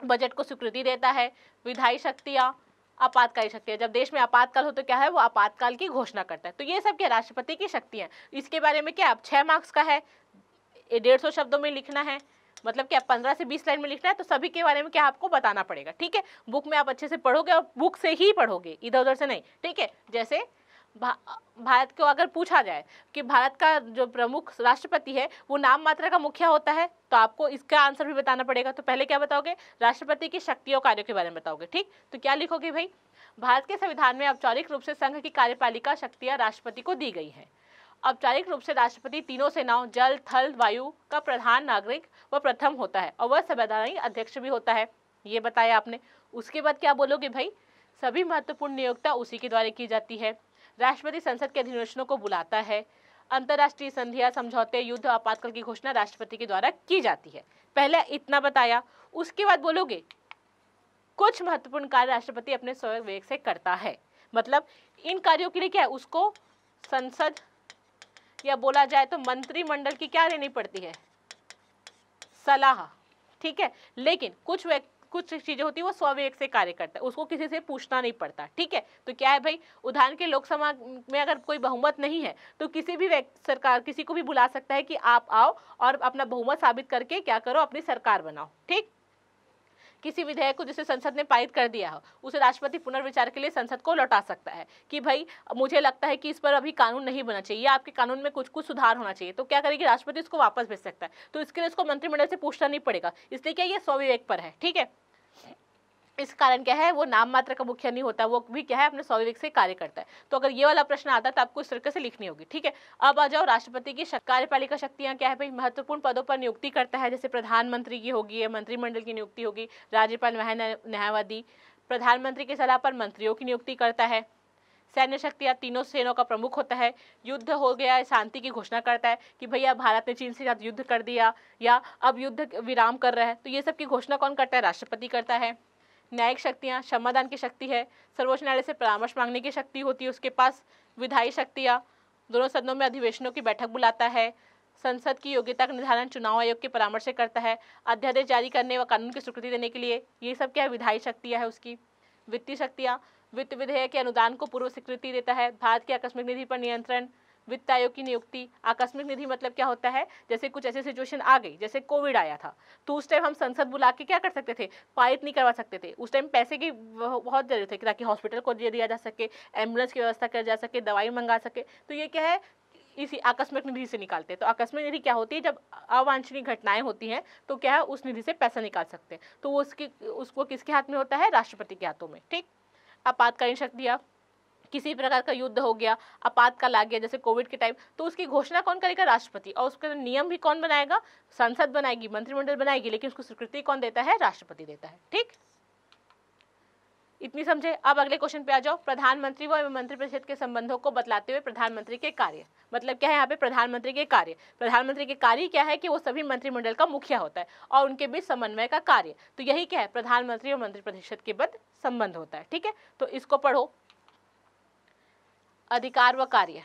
Speaker 1: बजट को स्वीकृति देता है विधायी शक्तियाँ आपातकालीन शक्ति है जब देश में आपातकाल हो तो क्या है वो आपातकाल की घोषणा करता है तो ये सब क्या राष्ट्रपति की शक्ति है इसके बारे में क्या आप छः मार्क्स का है डेढ़ सौ शब्दों में लिखना है मतलब क्या पंद्रह से बीस लाइन में लिखना है तो सभी के बारे में क्या आपको बताना पड़ेगा ठीक है बुक में आप अच्छे से पढ़ोगे और बुक से ही पढ़ोगे इधर उधर से नहीं ठीक है जैसे भा, भारत को अगर पूछा जाए कि भारत का जो प्रमुख राष्ट्रपति है वो नाम मात्रा का मुखिया होता है तो आपको इसका आंसर भी बताना पड़ेगा तो पहले क्या बताओगे राष्ट्रपति की शक्तियों कार्यों के बारे में बताओगे ठीक तो क्या लिखोगे भाई भारत के संविधान में औपचारिक रूप से संघ की कार्यपालिका शक्तियाँ राष्ट्रपति को दी गई हैं औपचारिक रूप से राष्ट्रपति तीनों सेनाओं जल थल वायु का प्रधान नागरिक व प्रथम होता है और वह संवैधानिक अध्यक्ष भी होता है ये बताया आपने उसके बाद क्या बोलोगे भाई सभी महत्वपूर्ण नियोक्ता उसी के द्वारा की जाती है राष्ट्रपति संसद के अधिवेशनों को बुलाता है अंतर्राष्ट्रीय संधिया समझौते युद्ध आपातकाल की घोषणा राष्ट्रपति के द्वारा की जाती है पहले इतना बताया उसके बाद बोलोगे कुछ महत्वपूर्ण कार्य राष्ट्रपति अपने स्वयं वेग से करता है मतलब इन कार्यों के लिए क्या है उसको संसद या बोला जाए तो मंत्रिमंडल की क्या लेनी पड़ती है सलाह ठीक है लेकिन कुछ व्यक्ति कुछ चीज़ें होती है वो स्वावेक से कार्य करता है उसको किसी से पूछना नहीं पड़ता ठीक है तो क्या है भाई उदाहरण के लोकसभा में अगर कोई बहुमत नहीं है तो किसी भी सरकार किसी को भी बुला सकता है कि आप आओ और अपना बहुमत साबित करके क्या करो अपनी सरकार बनाओ ठीक किसी विधेयक को जिसे संसद ने पारित कर दिया हो उसे राष्ट्रपति पुनर्विचार के लिए संसद को लौटा सकता है कि भाई मुझे लगता है कि इस पर अभी कानून नहीं बना चाहिए या आपके कानून में कुछ कुछ सुधार होना चाहिए तो क्या करेगी राष्ट्रपति इसको वापस भेज सकता है तो इसके लिए इसको मंत्रिमंडल से पूछना नहीं पड़ेगा इसलिए क्या ये स्वविवेक पर है ठीक है इस कारण क्या है वो नाम मात्र का मुख्य नहीं होता वो भी क्या है अपने स्वाभाविक से कार्य करता है तो अगर ये वाला प्रश्न आता तो आपको इस तरीके से लिखनी होगी ठीक है अब आ जाओ राष्ट्रपति की कार्यपालिका शक्तियाँ क्या है भाई महत्वपूर्ण पदों पर नियुक्ति करता है जैसे प्रधानमंत्री की होगी मंत्रिमंडल की नियुक्ति होगी राज्यपाल न्यायवादी प्रधानमंत्री की सलाह पर मंत्रियों की नियुक्ति करता है सैन्य शक्तियाँ तीनों सेनाओं का प्रमुख होता है युद्ध हो गया शांति की घोषणा करता है कि भैया भारत ने चीन के साथ युद्ध कर दिया या अब युद्ध विराम कर रहा है तो ये सब की घोषणा कौन करता है राष्ट्रपति करता है न्यायिक शक्तियाँ क्षमादान की शक्ति है सर्वोच्च न्यायालय से परामर्श मांगने की शक्ति होती है उसके पास विधायी शक्तियाँ दोनों सदनों में अधिवेशनों की बैठक बुलाता है संसद की योग्यता का निर्धारण चुनाव आयोग के परामर्श से करता है अध्यादेश जारी करने व कानून की स्वीकृति देने के लिए ये सब क्या है विधायी शक्तियाँ है उसकी वित्तीय शक्तियाँ वित्त विधेयक के अनुदान को पूर्व स्वीकृति देता है भारत की आकस्मिक निधि पर नियंत्रण वित्त आयोग की नियुक्ति आकस्मिक निधि मतलब क्या होता है जैसे कुछ ऐसी सिचुएशन आ गई जैसे कोविड आया था तो उस टाइम हम संसद बुला के क्या कर सकते थे पारित नहीं करवा सकते थे उस टाइम पैसे की बहुत जरूरत है ताकि हॉस्पिटल को दे दिया जा सके एम्बुलेंस की व्यवस्था कर जा सके दवाई मंगा सके तो ये क्या है इसी आकस्मिक निधि से निकालते हैं तो आकस्मिक निधि क्या होती है जब अवांछनीय घटनाएं होती हैं तो क्या है उस निधि से पैसा निकाल सकते हैं तो वो उसकी उसको किसके हाथ में होता है राष्ट्रपति के हाथों में ठीक आपातकालीन शक्ति आप किसी प्रकार का युद्ध हो गया आपातकाल आ गया जैसे कोविड के टाइम तो उसकी घोषणा कौन करेगा राष्ट्रपति और उसका नियम भी कौन बनाएगा संसद बनाएगी मंत्रिमंडल बनाएगी लेकिन उसको स्वीकृति कौन देता है राष्ट्रपति देता है ठीक इतनी समझे अब अगले क्वेश्चन पे आ जाओ प्रधानमंत्री व मंत्री के संबंधों को बतलाते हुए प्रधानमंत्री के कार्य मतलब क्या है यहाँ पे प्रधानमंत्री के कार्य प्रधानमंत्री के कार्य क्या है कि वो सभी मंत्रिमंडल का मुखिया होता है और उनके बीच समन्वय का कार्य तो यही क्या है प्रधानमंत्री और मंत्री के बद संबंध होता है ठीक है तो इसको पढ़ो अधिकार व कार्य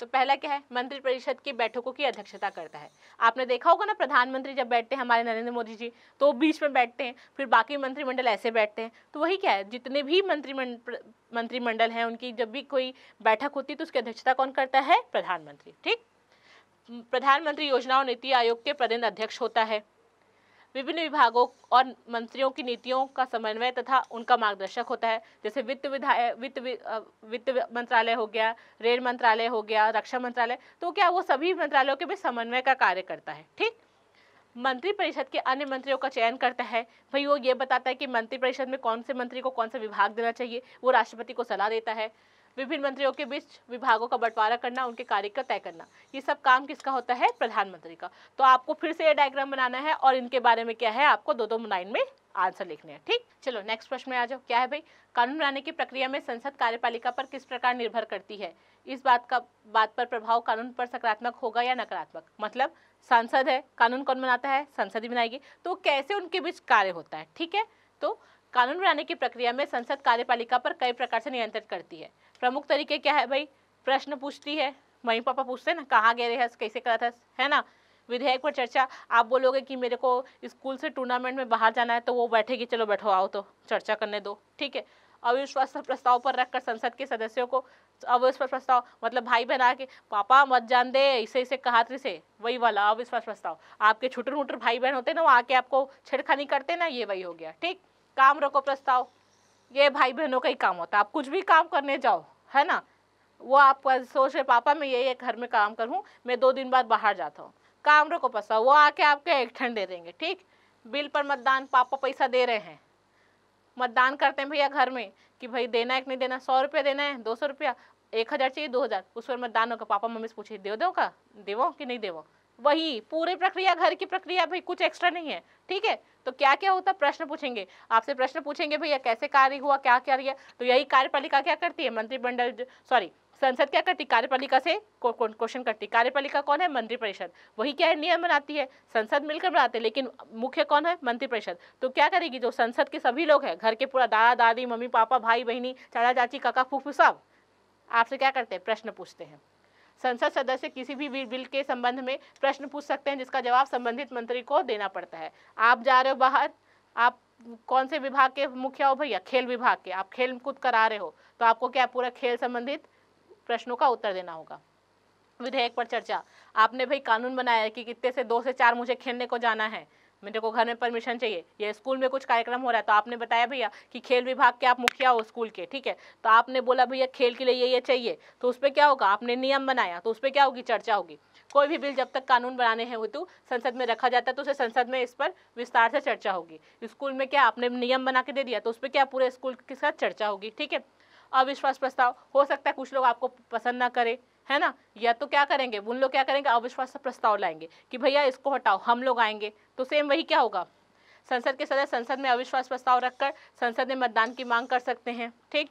Speaker 1: तो पहला क्या है मंत्रिपरिषद परिषद की बैठकों की अध्यक्षता करता है आपने देखा होगा ना प्रधानमंत्री जब बैठते हैं हमारे नरेंद्र मोदी जी तो वो बीच में बैठते हैं फिर बाकी मंत्रिमंडल ऐसे बैठते हैं तो वही क्या है जितने भी मंत्रिमंडल मंत्रिमंडल हैं उनकी जब भी कोई बैठक होती है तो उसकी अध्यक्षता कौन करता है प्रधानमंत्री ठीक प्रधानमंत्री योजना और नीति आयोग के प्रदेन अध्यक्ष होता है विभिन्न विभागों और मंत्रियों की नीतियों का समन्वय तथा उनका मार्गदर्शक होता है जैसे वित्त विधायक वित्त वित्त मंत्रालय हो गया रेल मंत्रालय हो गया रक्षा मंत्रालय तो क्या वो सभी मंत्रालयों के बीच समन्वय का कार्य करता है ठीक मंत्रिपरिषद के अन्य मंत्रियों का चयन करता है भाई वो ये बताता है कि मंत्रिपरिषद में कौन से मंत्री को कौन सा विभाग देना चाहिए वो राष्ट्रपति को सलाह देता है विभिन्न मंत्रियों के बीच विभागों का बंटवारा करना उनके कार्य का तय करना ये सब काम किसका होता है प्रधानमंत्री का तो आपको फिर से ये डायग्राम बनाना है और इनके बारे में क्या है आपको दो दो लाइन में आंसर लिखने हैं ठीक चलो नेक्स्ट प्रश्न में आ जाओ क्या है भाई कानून बनाने की प्रक्रिया में संसद कार्यपालिका पर किस प्रकार निर्भर करती है इस बात का बात पर प्रभाव कानून पर सकारात्मक होगा या नकारात्मक मतलब सांसद है कानून कौन बनाता है संसद ही बनाएगी तो कैसे उनके बीच कार्य होता है ठीक है तो कानून बनाने की प्रक्रिया में संसद कार्यपालिका पर कई प्रकार से नियंत्रित करती है प्रमुख तरीके क्या है भाई प्रश्न पूछती है मम्मी पापा पूछते हैं ना कहाँ गए रहे कैसे करा था है ना विधेयक पर चर्चा आप बोलोगे कि मेरे को स्कूल से टूर्नामेंट में बाहर जाना है तो वो बैठेगी चलो बैठो आओ तो चर्चा करने दो ठीक है अविश्वास प्रस्ताव पर रखकर संसद के सदस्यों को अविश्वास प्रस्ताव मतलब भाई बहन आके पापा मत जान दे इसे इसे कहा से वही वाला अविश्वास प्रस्ताव आपके छोटे मुटर भाई बहन होते ना वो आके आपको छेड़खानी करते ना ये वही हो गया ठीक काम रोको प्रस्ताव ये भाई बहनों का ही काम होता है आप कुछ भी काम करने जाओ है ना वो आप सोच रहे पापा मैं यही घर में काम करूँ मैं दो दिन बाद बाहर जाता हूँ काम रखो पसाओ वो आके आपके एक ठंड दे देंगे ठीक बिल पर मतदान पापा पैसा दे रहे हैं मतदान करते हैं भैया घर में कि भाई देना है कि नहीं देना सौ रुपया देना है दो सौ रुपया एक हज़ार चाहिए दो हज़ार उस पर मतदान होगा पापा मम्मी से पूछे दे दो का देवो कि नहीं देवो वही पूरी प्रक्रिया घर की प्रक्रिया भाई कुछ एक्स्ट्रा नहीं है ठीक है तो क्या क्या होता प्रश्न पूछेंगे आपसे प्रश्न पूछेंगे भैया कैसे कार्य हुआ क्या कार्य तो यही कार्यपालिका क्या करती है मंत्रिमंडल सॉरी संसद क्या करती कार्यपालिका से क्वेश्चन करती कार्यपालिका कौन है मंत्रिपरिषद वही क्या है नियम बनाती है संसद मिलकर बनाते हैं लेकिन मुख्य कौन है मंत्रिपरिषद तो क्या करेगी जो संसद के सभी लोग हैं घर के पूरा दादा दादी मम्मी पापा भाई बहनी चाचा चाची काका फूफू सब आपसे क्या करते हैं प्रश्न पूछते हैं संसद सदस्य किसी भी बिल के संबंध में प्रश्न पूछ सकते हैं जिसका जवाब संबंधित मंत्री को देना पड़ता है आप जा रहे हो बाहर आप कौन से विभाग के मुखिया हो भैया खेल विभाग के आप खेल कूद करा रहे हो तो आपको क्या पूरा खेल संबंधित प्रश्नों का उत्तर देना होगा विधेयक पर चर्चा आपने भाई कानून बनाया है कि कितने से दो से चार मुझे खेलने को जाना है मेरे को घर में परमिशन चाहिए ये स्कूल में कुछ कार्यक्रम हो रहा है तो आपने बताया भैया कि खेल विभाग के आप मुखिया हो स्कूल के ठीक है तो आपने बोला भैया खेल के लिए ये ये चाहिए तो उस पर क्या होगा आपने नियम बनाया तो उस पर क्या होगी चर्चा होगी कोई भी बिल जब तक कानून बनाने हैं हेतु संसद में रखा जाता है तो उसे संसद में इस पर विस्तार से चर्चा होगी स्कूल में क्या आपने नियम बना के दे दिया तो उस पर क्या पूरे स्कूल के साथ चर्चा होगी ठीक है अविश्वास प्रस्ताव हो सकता है कुछ लोग आपको पसंद ना करें है ना या तो क्या करेंगे उन लोग क्या करेंगे अविश्वास प्रस्ताव लाएंगे कि भैया इसको हटाओ हम लोग आएंगे तो सेम वही क्या होगा संसद के सदस्य संसद में अविश्वास प्रस्ताव रखकर संसद में मतदान की मांग कर सकते हैं ठीक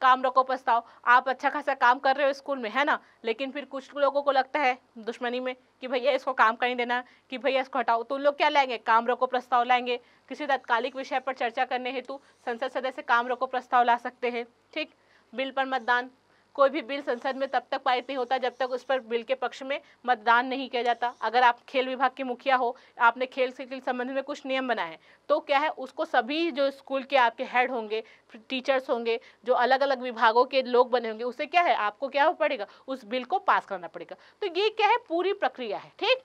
Speaker 1: काम रोको प्रस्ताव आप अच्छा खासा काम कर रहे हो स्कूल में है ना लेकिन फिर कुछ लोगों को लगता है दुश्मनी में कि भैया इसको काम ही देना कि भैया इसको हटाओ तो उन लोग क्या लाएंगे काम रोको प्रस्ताव लाएंगे किसी तत्कालिक विषय पर चर्चा करने हेतु संसद सदस्य काम रोको प्रस्ताव ला सकते हैं ठीक बिल पर मतदान कोई भी बिल संसद में तब तक पारित नहीं होता जब तक उस पर बिल के पक्ष में मतदान नहीं किया जाता अगर आप खेल विभाग के मुखिया हो आपने खेल से संबंध में कुछ नियम बनाए हैं तो क्या है उसको सभी जो स्कूल के आपके हेड होंगे टीचर्स होंगे जो अलग अलग विभागों के लोग बने होंगे उसे क्या है आपको क्या पड़ेगा उस बिल को पास करना पड़ेगा तो ये क्या है पूरी प्रक्रिया है ठीक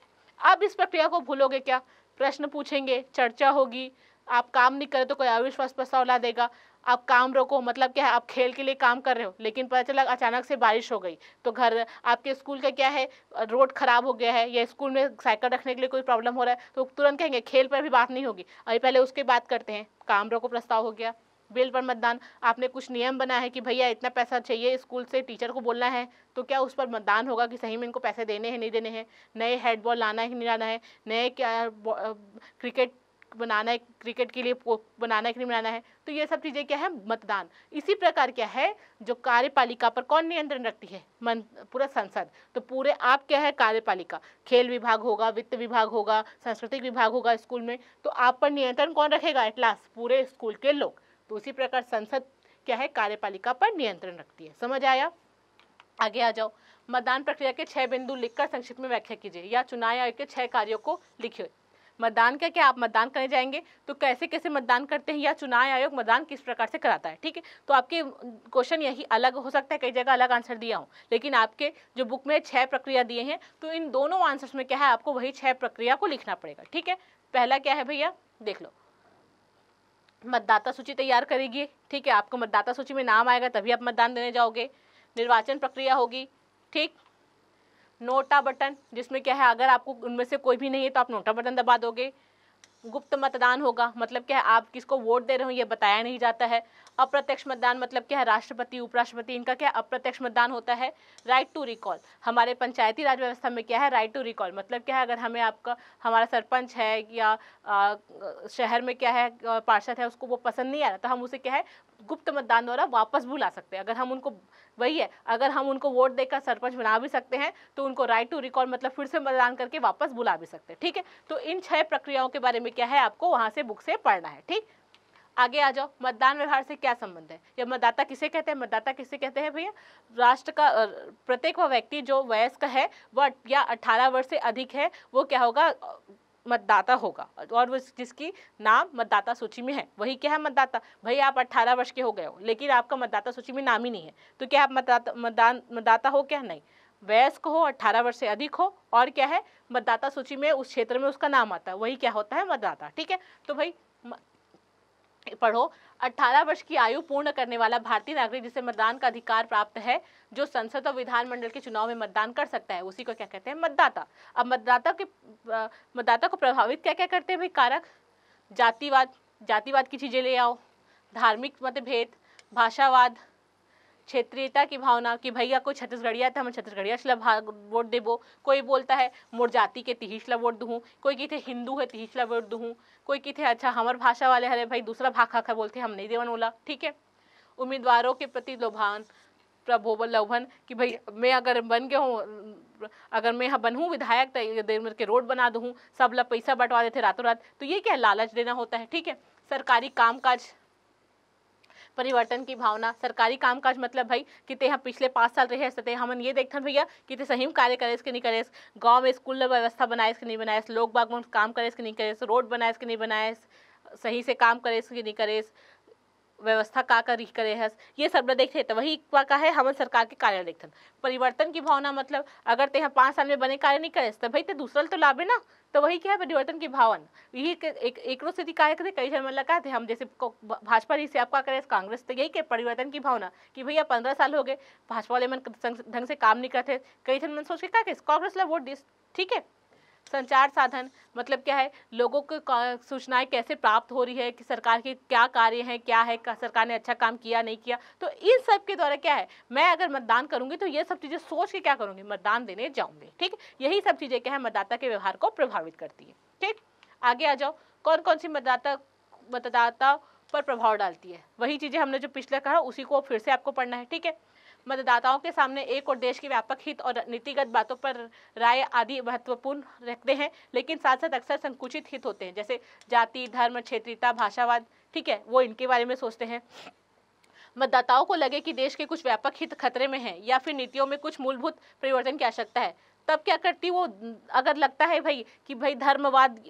Speaker 1: अब इस प्रक्रिया को भूलोगे क्या प्रश्न पूछेंगे चर्चा होगी आप काम नहीं करें तो कोई अविश्वास प्रस्ताव ला देगा आप काम रोको मतलब क्या है आप खेल के लिए काम कर रहे हो लेकिन पता चला अचानक से बारिश हो गई तो घर आपके स्कूल का क्या है रोड ख़राब हो गया है या स्कूल में साइकिल रखने के लिए कोई प्रॉब्लम हो रहा है तो तुरंत कहेंगे खेल पर भी बात नहीं होगी अभी पहले उसके बात करते हैं काम रोको प्रस्ताव हो गया बिल पर मतदान आपने कुछ नियम बना है कि भैया इतना पैसा चाहिए स्कूल से टीचर को बोलना है तो क्या उस पर मतदान होगा कि सही में इनको पैसे देने हैं नहीं देने हैं नए हेड बॉल लाना है कि नहीं लाना है नए क्या क्रिकेट बनाना है क्रिकेट के लिए बनाना है कि नहीं बनाना है तो ये सब चीज़ें क्या है मतदान इसी प्रकार क्या है जो कार्यपालिका पर कौन नियंत्रण रखती है मन पूरा संसद तो पूरे आप क्या है कार्यपालिका खेल विभाग होगा वित्त विभाग होगा सांस्कृतिक विभाग होगा स्कूल में तो आप पर नियंत्रण कौन रखेगा एट लास्ट पूरे स्कूल के लोग तो उसी प्रकार संसद क्या है कार्यपालिका पर नियंत्रण रखती है समझ आया आगे आ जाओ मतदान प्रक्रिया के छह बिंदु लिखकर संक्षिप्त में व्याख्या कीजिए या चुनाव आयोग के छह कार्यों को लिखिए मतदान का क्या आप मतदान करने जाएंगे तो कैसे कैसे मतदान करते हैं या चुनाव आयोग मतदान किस प्रकार से कराता है ठीक है तो आपके क्वेश्चन यही अलग हो सकता है कई जगह अलग आंसर दिया हो लेकिन आपके जो बुक में छः प्रक्रिया दिए हैं तो इन दोनों आंसर्स में क्या है आपको वही छः प्रक्रिया को लिखना पड़ेगा ठीक है पहला क्या है भैया देख लो मतदाता सूची तैयार करेगी ठीक है आपको मतदाता सूची में नाम आएगा तभी आप मतदान देने जाओगे निर्वाचन प्रक्रिया होगी ठीक नोटा बटन जिसमें क्या है अगर आपको उनमें से कोई भी नहीं है तो आप नोटा बटन दबा दोगे गुप्त मतदान होगा मतलब क्या है आप किसको वोट दे रहे हो ये बताया नहीं जाता है अप्रत्यक्ष मतदान मतलब क्या है राष्ट्रपति उपराष्ट्रपति इनका क्या अप्रत्यक्ष मतदान होता है राइट टू रिकॉल हमारे पंचायती राज व्यवस्था में क्या है राइट टू रिकॉल मतलब क्या है अगर हमें आपका हमारा सरपंच है या आ, शहर में क्या है पार्षद है उसको वो पसंद नहीं आ रहा तो हम उसे क्या है गुप्त मतदान द्वारा वापस बुला सकते हैं अगर हम उनको वही है अगर हम उनको वोट देकर सरपंच बना भी सकते हैं तो उनको राइट टू रिकॉल मतलब फिर से मतदान करके वापस बुला भी सकते हैं ठीक है तो इन छह प्रक्रियाओं के बारे में क्या है आपको वहाँ से बुक से पढ़ना है ठीक आगे आ जाओ मतदान व्यवहार से क्या संबंध है या मतदाता किसे कहते हैं मतदाता किसे कहते हैं भैया राष्ट्र का प्रत्येक वह व्यक्ति जो वयस्क है वह या अठारह वर्ष से अधिक है वो क्या होगा मतदाता होगा और वो जिसकी नाम मतदाता सूची में है वही क्या है मतदाता भाई आप 18 वर्ष के हो गए हो लेकिन आपका मतदाता सूची में नाम ही नहीं है तो क्या आप मतदाता मतदान मतदाता हो क्या नहीं वयस्क हो 18 वर्ष से अधिक हो और क्या है मतदाता सूची में उस क्षेत्र में उसका नाम आता है वही क्या होता है मतदाता ठीक है तो भाई पढ़ो 18 वर्ष की आयु पूर्ण करने वाला भारतीय नागरिक जिसे मतदान का अधिकार प्राप्त है जो संसद और विधानमंडल के चुनाव में मतदान कर सकता है उसी को क्या कहते हैं मतदाता अब मतदाता के मतदाता को प्रभावित क्या क्या करते हैं भाई कारक जातिवाद जातिवाद की चीज़ें ले आओ धार्मिक मतभेद भाषावाद क्षेत्रीयता की भावना कि भैया कोई छत्तीसगढ़िया था हमें छत्तीसगढ़िया से वोट देबो कोई बोलता है मोर जाति के तिहिसला वोट दूँ कोई थे हिंदू है तिहिसला वोट दूँ कोई थे अच्छा हमार भाषा वाले हरे भाई दूसरा भाखा खा बोलते हम नहीं देवन बोला ठीक है उम्मीदवारों के प्रति लोभान प्रभोबल लोभन कि भाई मैं अगर बन गया हूँ अगर मैं यहाँ बनूँ विधायक तो देर के रोड बना दूँ सब लोग पैसा बंटवा देते रातों रात तो ये क्या लालच देना होता है ठीक है सरकारी कामकाज परिवर्तन की भावना सरकारी कामकाज मतलब भाई कि ते हम पिछले पाँच साल रहे सते हमन ये देखथन भैया कि ते सही कार्य करे कि नहीं करे गाँव में स्कूल व्यवस्था बनाए कि नहीं बनाएस लोग बाग में काम करे इसके नहीं करे रोड बनाए इसके नहीं बनाएस सही से काम करे कि नहीं करे व्यवस्था का कर करे हस ये सब ल देखे तो वही का है हमन सरकार के कार्य देखथन परिवर्तन की भावना मतलब अगर ते तो पाँच साल में बने कार्य नहीं करे तो भाई ते तो दूसरा तो लाभे ना तो वही क्या है परिवर्तन की भावना यही एक स्थिति का है कई जन मतलब कहते हम जैसे भाजपा से आपका करे कांग्रेस तो यही के परिवर्तन की भावना कि भैया पंद्रह साल हो गए भाजपा वाले मन ढंग से काम नहीं करते कई जन मन सोच के कहा कांग्रेस ला वोट दिस ठीक है संचार साधन मतलब क्या है लोगों को सूचनाएं कैसे प्राप्त हो रही है कि सरकार के क्या कार्य हैं क्या है सरकार ने अच्छा काम किया नहीं किया तो इन सब के द्वारा क्या है मैं अगर मतदान करूंगी तो ये सब चीज़ें सोच के क्या करूंगी मतदान देने जाऊंगी ठीक यही सब चीज़ें क्या है मतदाता के व्यवहार को प्रभावित करती है ठीक आगे आ जाओ कौन कौन सी मतदाता मतदाता पर प्रभाव डालती है वही चीज़ें हमने जो पिछले कहा उसी को फिर से आपको पढ़ना है ठीक है मतदाताओं के सामने एक और देश के व्यापक हित और नीतिगत बातों पर राय आदि महत्वपूर्ण रखते हैं लेकिन साथ साथ अक्सर संकुचित हित होते हैं जैसे जाति धर्म क्षेत्रीयता भाषावाद ठीक है वो इनके बारे में सोचते हैं मतदाताओं को लगे कि देश के कुछ व्यापक हित खतरे में हैं या फिर नीतियों में कुछ मूलभूत परिवर्तन की आवश्यकता है तब क्या करती वो अगर लगता है भाई कि भाई धर्मवाद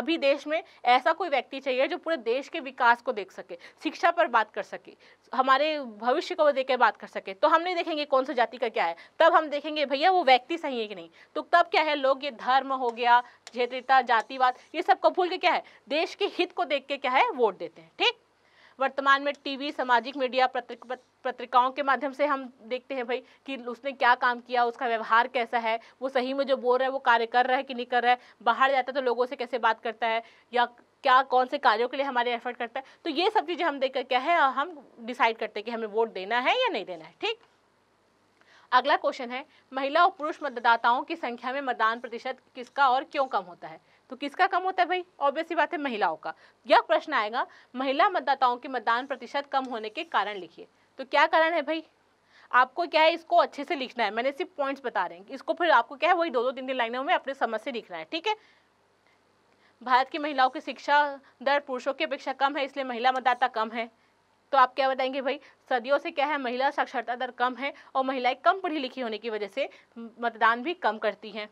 Speaker 1: अभी देश में ऐसा कोई व्यक्ति चाहिए जो पूरे देश के विकास को देख सके शिक्षा पर बात कर सके हमारे भविष्य को देख बात कर सके तो हम नहीं देखेंगे कौन सा जाति का क्या है तब हम देखेंगे भैया वो व्यक्ति सही है कि नहीं तो तब क्या है लोग ये धर्म हो गया क्षेत्रता जातिवाद ये सब कबूल भूल के क्या है देश के हित को देख के क्या है वोट देते हैं ठीक वर्तमान में टीवी सामाजिक मीडिया पत्रिक, पत्रिकाओं के माध्यम से हम देखते हैं भाई कि उसने क्या काम किया उसका व्यवहार कैसा है वो सही में जो बोल रहा है वो कार्य कर रहा है कि नहीं कर रहा है बाहर जाता है तो लोगों से कैसे बात करता है या क्या कौन से कार्यों के लिए हमारे एफर्ट करता है तो ये सब चीज़ें हम देख कर क्या है हम डिसाइड करते हैं कि हमें वोट देना है या नहीं देना है ठीक अगला क्वेश्चन है महिला और पुरुष मतदाताओं की संख्या में मतदान प्रतिशत किसका और क्यों कम होता है तो किसका कम होता है भाई ही बात है महिलाओं का यह प्रश्न आएगा महिला मतदाताओं के मतदान प्रतिशत कम होने के कारण लिखिए तो क्या कारण है भाई आपको क्या है इसको अच्छे से लिखना है मैंने सिर्फ पॉइंट्स बता रहे हैं इसको फिर आपको क्या है वही दो दो तीन तीन लाइनों में अपने समझ से लिखना है ठीक है भारत की महिलाओं की शिक्षा दर पुरुषों की अपेक्षा कम है इसलिए महिला मतदाता कम है तो आप क्या बताएंगे भाई सदियों से क्या है महिला साक्षरता दर कम है और महिलाएं कम पढ़ी लिखी होने की वजह से मतदान भी कम करती हैं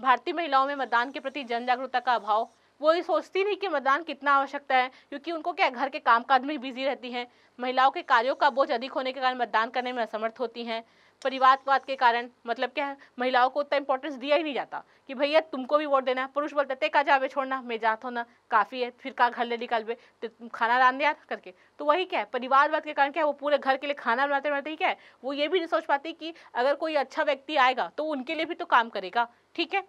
Speaker 1: भारतीय महिलाओं में मतदान के प्रति जन जागरूकता का अभाव वो ये सोचती नहीं कि मतदान कितना आवश्यकता है क्योंकि उनको क्या घर के कामकाज में बिजी रहती हैं महिलाओं के कार्यों का बोझ अधिक होने के कारण मतदान करने में असमर्थ होती हैं परिवारवाद के कारण मतलब क्या है महिलाओं को उतना इंपॉर्टेंस दिया ही नहीं जाता कि भैया तुमको भी वोट देना है पुरुष बोलते ते का जावे छोड़ना मैं जात होना काफ़ी है फिर का घर ले निकाल बे खाना रान यार करके तो वही क्या है परिवारवाद के कारण क्या है वो पूरे घर के लिए खाना बनाते बनाते ही क्या है वो ये भी नहीं सोच पाती कि अगर कोई अच्छा व्यक्ति आएगा तो उनके लिए भी तो काम करेगा ठीक है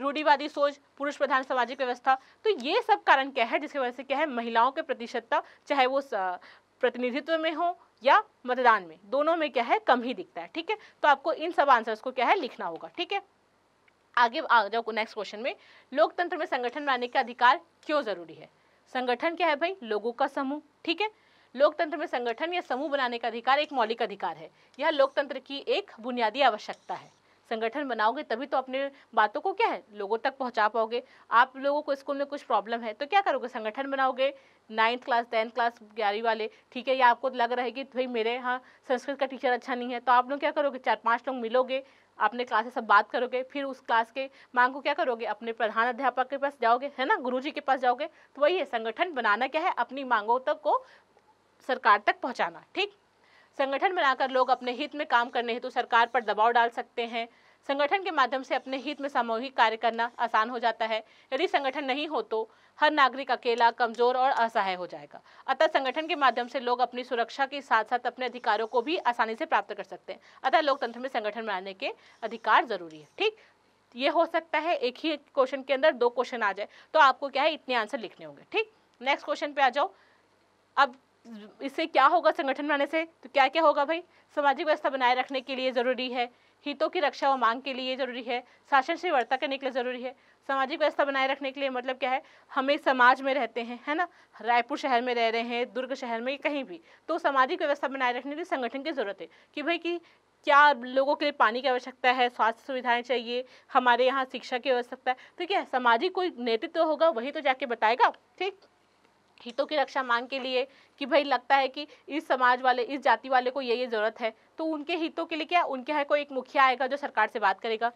Speaker 1: रूढ़ीवादी सोच पुरुष प्रधान सामाजिक व्यवस्था तो ये सब कारण क्या है जिसकी वजह से क्या है महिलाओं के प्रतिशतता चाहे वो प्रतिनिधित्व में हो या मतदान में दोनों में क्या है कम ही दिखता है ठीक है तो आपको इन सब आंसर्स को क्या है लिखना होगा ठीक है आगे आ जाओ नेक्स्ट क्वेश्चन में लोकतंत्र में संगठन बनाने का अधिकार क्यों जरूरी है संगठन क्या है भाई लोगों का समूह ठीक है लोकतंत्र में संगठन या समूह बनाने का अधिकार एक मौलिक अधिकार है यह लोकतंत्र की एक बुनियादी आवश्यकता है संगठन बनाओगे तभी तो अपने बातों को क्या है लोगों तक पहुंचा पाओगे आप लोगों को स्कूल में कुछ प्रॉब्लम है तो क्या करोगे संगठन बनाओगे नाइन्थ क्लास टेंथ क्लास ग्यारहवीं वाले ठीक है या आपको लग रहा है कि भाई मेरे यहाँ संस्कृत का टीचर अच्छा नहीं है तो आप लोग क्या करोगे चार पाँच लोग मिलोगे अपने क्लास से सब बात करोगे फिर उस क्लास के मांग को क्या करोगे अपने प्रधान अध्यापक के पास जाओगे है ना गुरुजी के पास जाओगे तो वही है संगठन बनाना क्या है अपनी मांगों तक को सरकार तक पहुंचाना ठीक संगठन बनाकर लोग अपने हित में काम करने हेतु सरकार पर दबाव डाल सकते हैं संगठन के माध्यम से अपने हित में सामूहिक कार्य करना आसान हो जाता है यदि संगठन नहीं हो तो हर नागरिक अकेला कमजोर और असहाय हो जाएगा अतः संगठन के माध्यम से लोग अपनी सुरक्षा के साथ साथ अपने अधिकारों को भी आसानी से प्राप्त कर सकते हैं अतः लोकतंत्र में संगठन बनाने के अधिकार जरूरी है ठीक ये हो सकता है एक ही क्वेश्चन के अंदर दो क्वेश्चन आ जाए तो आपको क्या है इतने आंसर लिखने होंगे ठीक नेक्स्ट क्वेश्चन पे आ जाओ अब इससे क्या होगा संगठन बनाने से तो क्या क्या होगा भाई सामाजिक व्यवस्था बनाए रखने के लिए ज़रूरी है हितों की रक्षा और मांग के लिए ज़रूरी है शासन से वार्ता करने के लिए ज़रूरी है सामाजिक व्यवस्था बनाए रखने के लिए मतलब क्या है हमें समाज में रहते हैं है ना रायपुर शहर में रह रहे हैं दुर्ग शहर में कहीं भी तो सामाजिक व्यवस्था बनाए रखने के लिए संगठन की ज़रूरत है कि भाई कि क्या लोगों के लिए पानी की आवश्यकता है स्वास्थ्य सुविधाएं चाहिए हमारे यहाँ शिक्षा की आवश्यकता है ठीक तो है सामाजिक कोई नेतृत्व होगा वही तो जाके बताएगा ठीक हितों की रक्षा मांग के लिए कि भाई लगता है कि इस समाज वाले इस जाति वाले को ये ये ज़रूरत है तो उनके हितों के लिए क्या उनके यहाँ कोई एक मुखिया आएगा जो सरकार से बात करेगा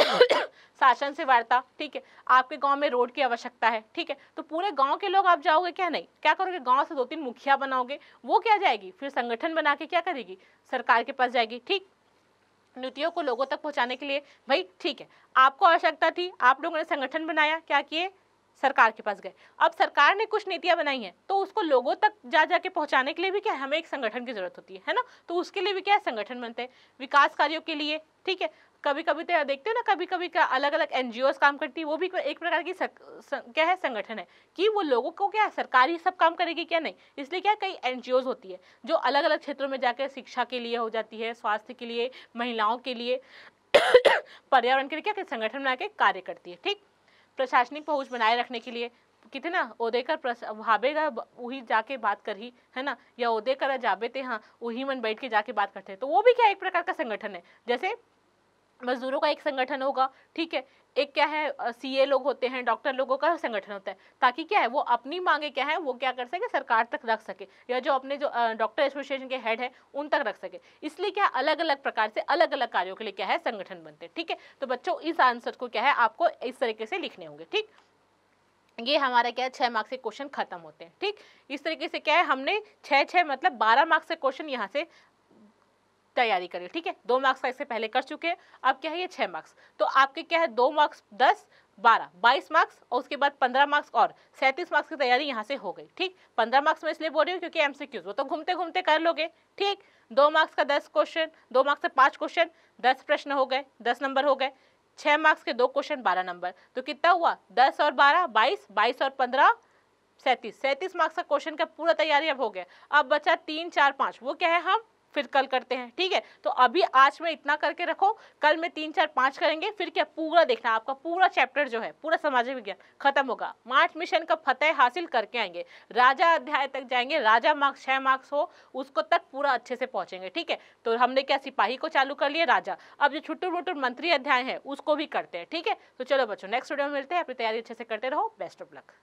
Speaker 1: शासन से वार्ता ठीक है आपके गांव में रोड की आवश्यकता है ठीक है तो पूरे गांव के लोग आप जाओगे क्या नहीं क्या करोगे गांव से दो तीन मुखिया बनाओगे वो क्या जाएगी फिर संगठन बना के क्या करेगी सरकार के पास जाएगी ठीक नीतियों को लोगों तक पहुंचाने के लिए भाई ठीक है आपको आवश्यकता थी आप लोगों ने संगठन बनाया क्या किए सरकार के पास गए अब सरकार ने कुछ नीतियां बनाई हैं तो उसको लोगों तक जा जाके पहुंचाने के लिए भी क्या हमें एक संगठन की जरूरत होती है है ना तो उसके लिए भी क्या है संगठन बनते हैं विकास कार्यों के लिए ठीक है कभी कभी तो देखते हो ना कभी कभी क्या अलग अलग एन काम करती है वो भी एक प्रकार की सक, स, क्या है संगठन है कि वो लोगों को क्या सरकार ही सब काम करेगी क्या नहीं इसलिए क्या कई एन होती है जो अलग अलग क्षेत्रों में जाकर शिक्षा के लिए हो जाती है स्वास्थ्य के लिए महिलाओं के लिए पर्यावरण के लिए क्या संगठन बना के कार्य करती है ठीक प्रशासनिक पहुंच बनाए रखने के लिए कितना ओदे कर भाबे का वही जाके बात कर ही है ना या ओदे कर जाबे थे हाँ वही मन बैठ के जाके बात करते हैं तो वो भी क्या एक प्रकार का संगठन है जैसे मजदूरों का एक संगठन होगा ठीक है एक क्या है सीए लोग होते हैं डॉक्टर लोगों का संगठन होता है ताकि क्या है वो अपनी मांगे क्या है वो क्या कर सके सरकार तक रख सके या जो अपने जो डॉक्टर एसोसिएशन के हेड है उन तक रख सके इसलिए क्या अलग अलग प्रकार से अलग अलग कार्यों के लिए क्या है संगठन बनते हैं ठीक है तो बच्चों इस आंसर को क्या है आपको इस तरीके से लिखने होंगे ठीक ये हमारा क्या है छः मार्क्स के क्वेश्चन खत्म होते हैं ठीक इस तरीके से क्या है हमने छः छः मतलब बारह मार्क्स के क्वेश्चन यहाँ से तैयारी करें ठीक है दो मार्क्स का इससे पहले कर चुके हैं अब क्या है ये छः मार्क्स तो आपके क्या है दो मार्क्स दस बारह बाईस मार्क्स और उसके बाद पंद्रह मार्क्स और सैंतीस मार्क्स की तैयारी यहाँ से हो गई ठीक पंद्रह मार्क्स में इसलिए बोल रही हूँ क्योंकि एम सी क्यूज वो तो घूमते घूमते कर लोगे ठीक दो मार्क्स का दस क्वेश्चन दो मार्क्स से पाँच क्वेश्चन दस प्रश्न हो गए दस नंबर हो गए छः मार्क्स के दो क्वेश्चन बारह नंबर तो कितना हुआ दस और बारह बाईस बाईस और पंद्रह सैंतीस सैंतीस मार्क्स का क्वेश्चन का पूरा तैयारी अब हो गया अब बचा तीन चार पाँच वो क्या है हम फिर कल करते हैं ठीक है तो अभी आज में इतना करके रखो कल में तीन चार पाँच करेंगे फिर क्या पूरा देखना आपका पूरा चैप्टर जो है पूरा सामाजिक विज्ञान खत्म होगा मार्च मिशन का फतेह हासिल करके आएंगे राजा अध्याय तक जाएंगे राजा मार्क्स छः मार्क्स हो उसको तक पूरा अच्छे से पहुँचेंगे ठीक है तो हमने क्या सिपाही को चालू कर लिया राजा अब जो छुट्टू मुटुर मंत्री अध्याय है उसको भी करते हैं ठीक है तो चलो बच्चों नेक्स्ट वीडियो में मिलते हैं अपनी तैयारी अच्छे से करते रहो बेस्ट ऑफ लक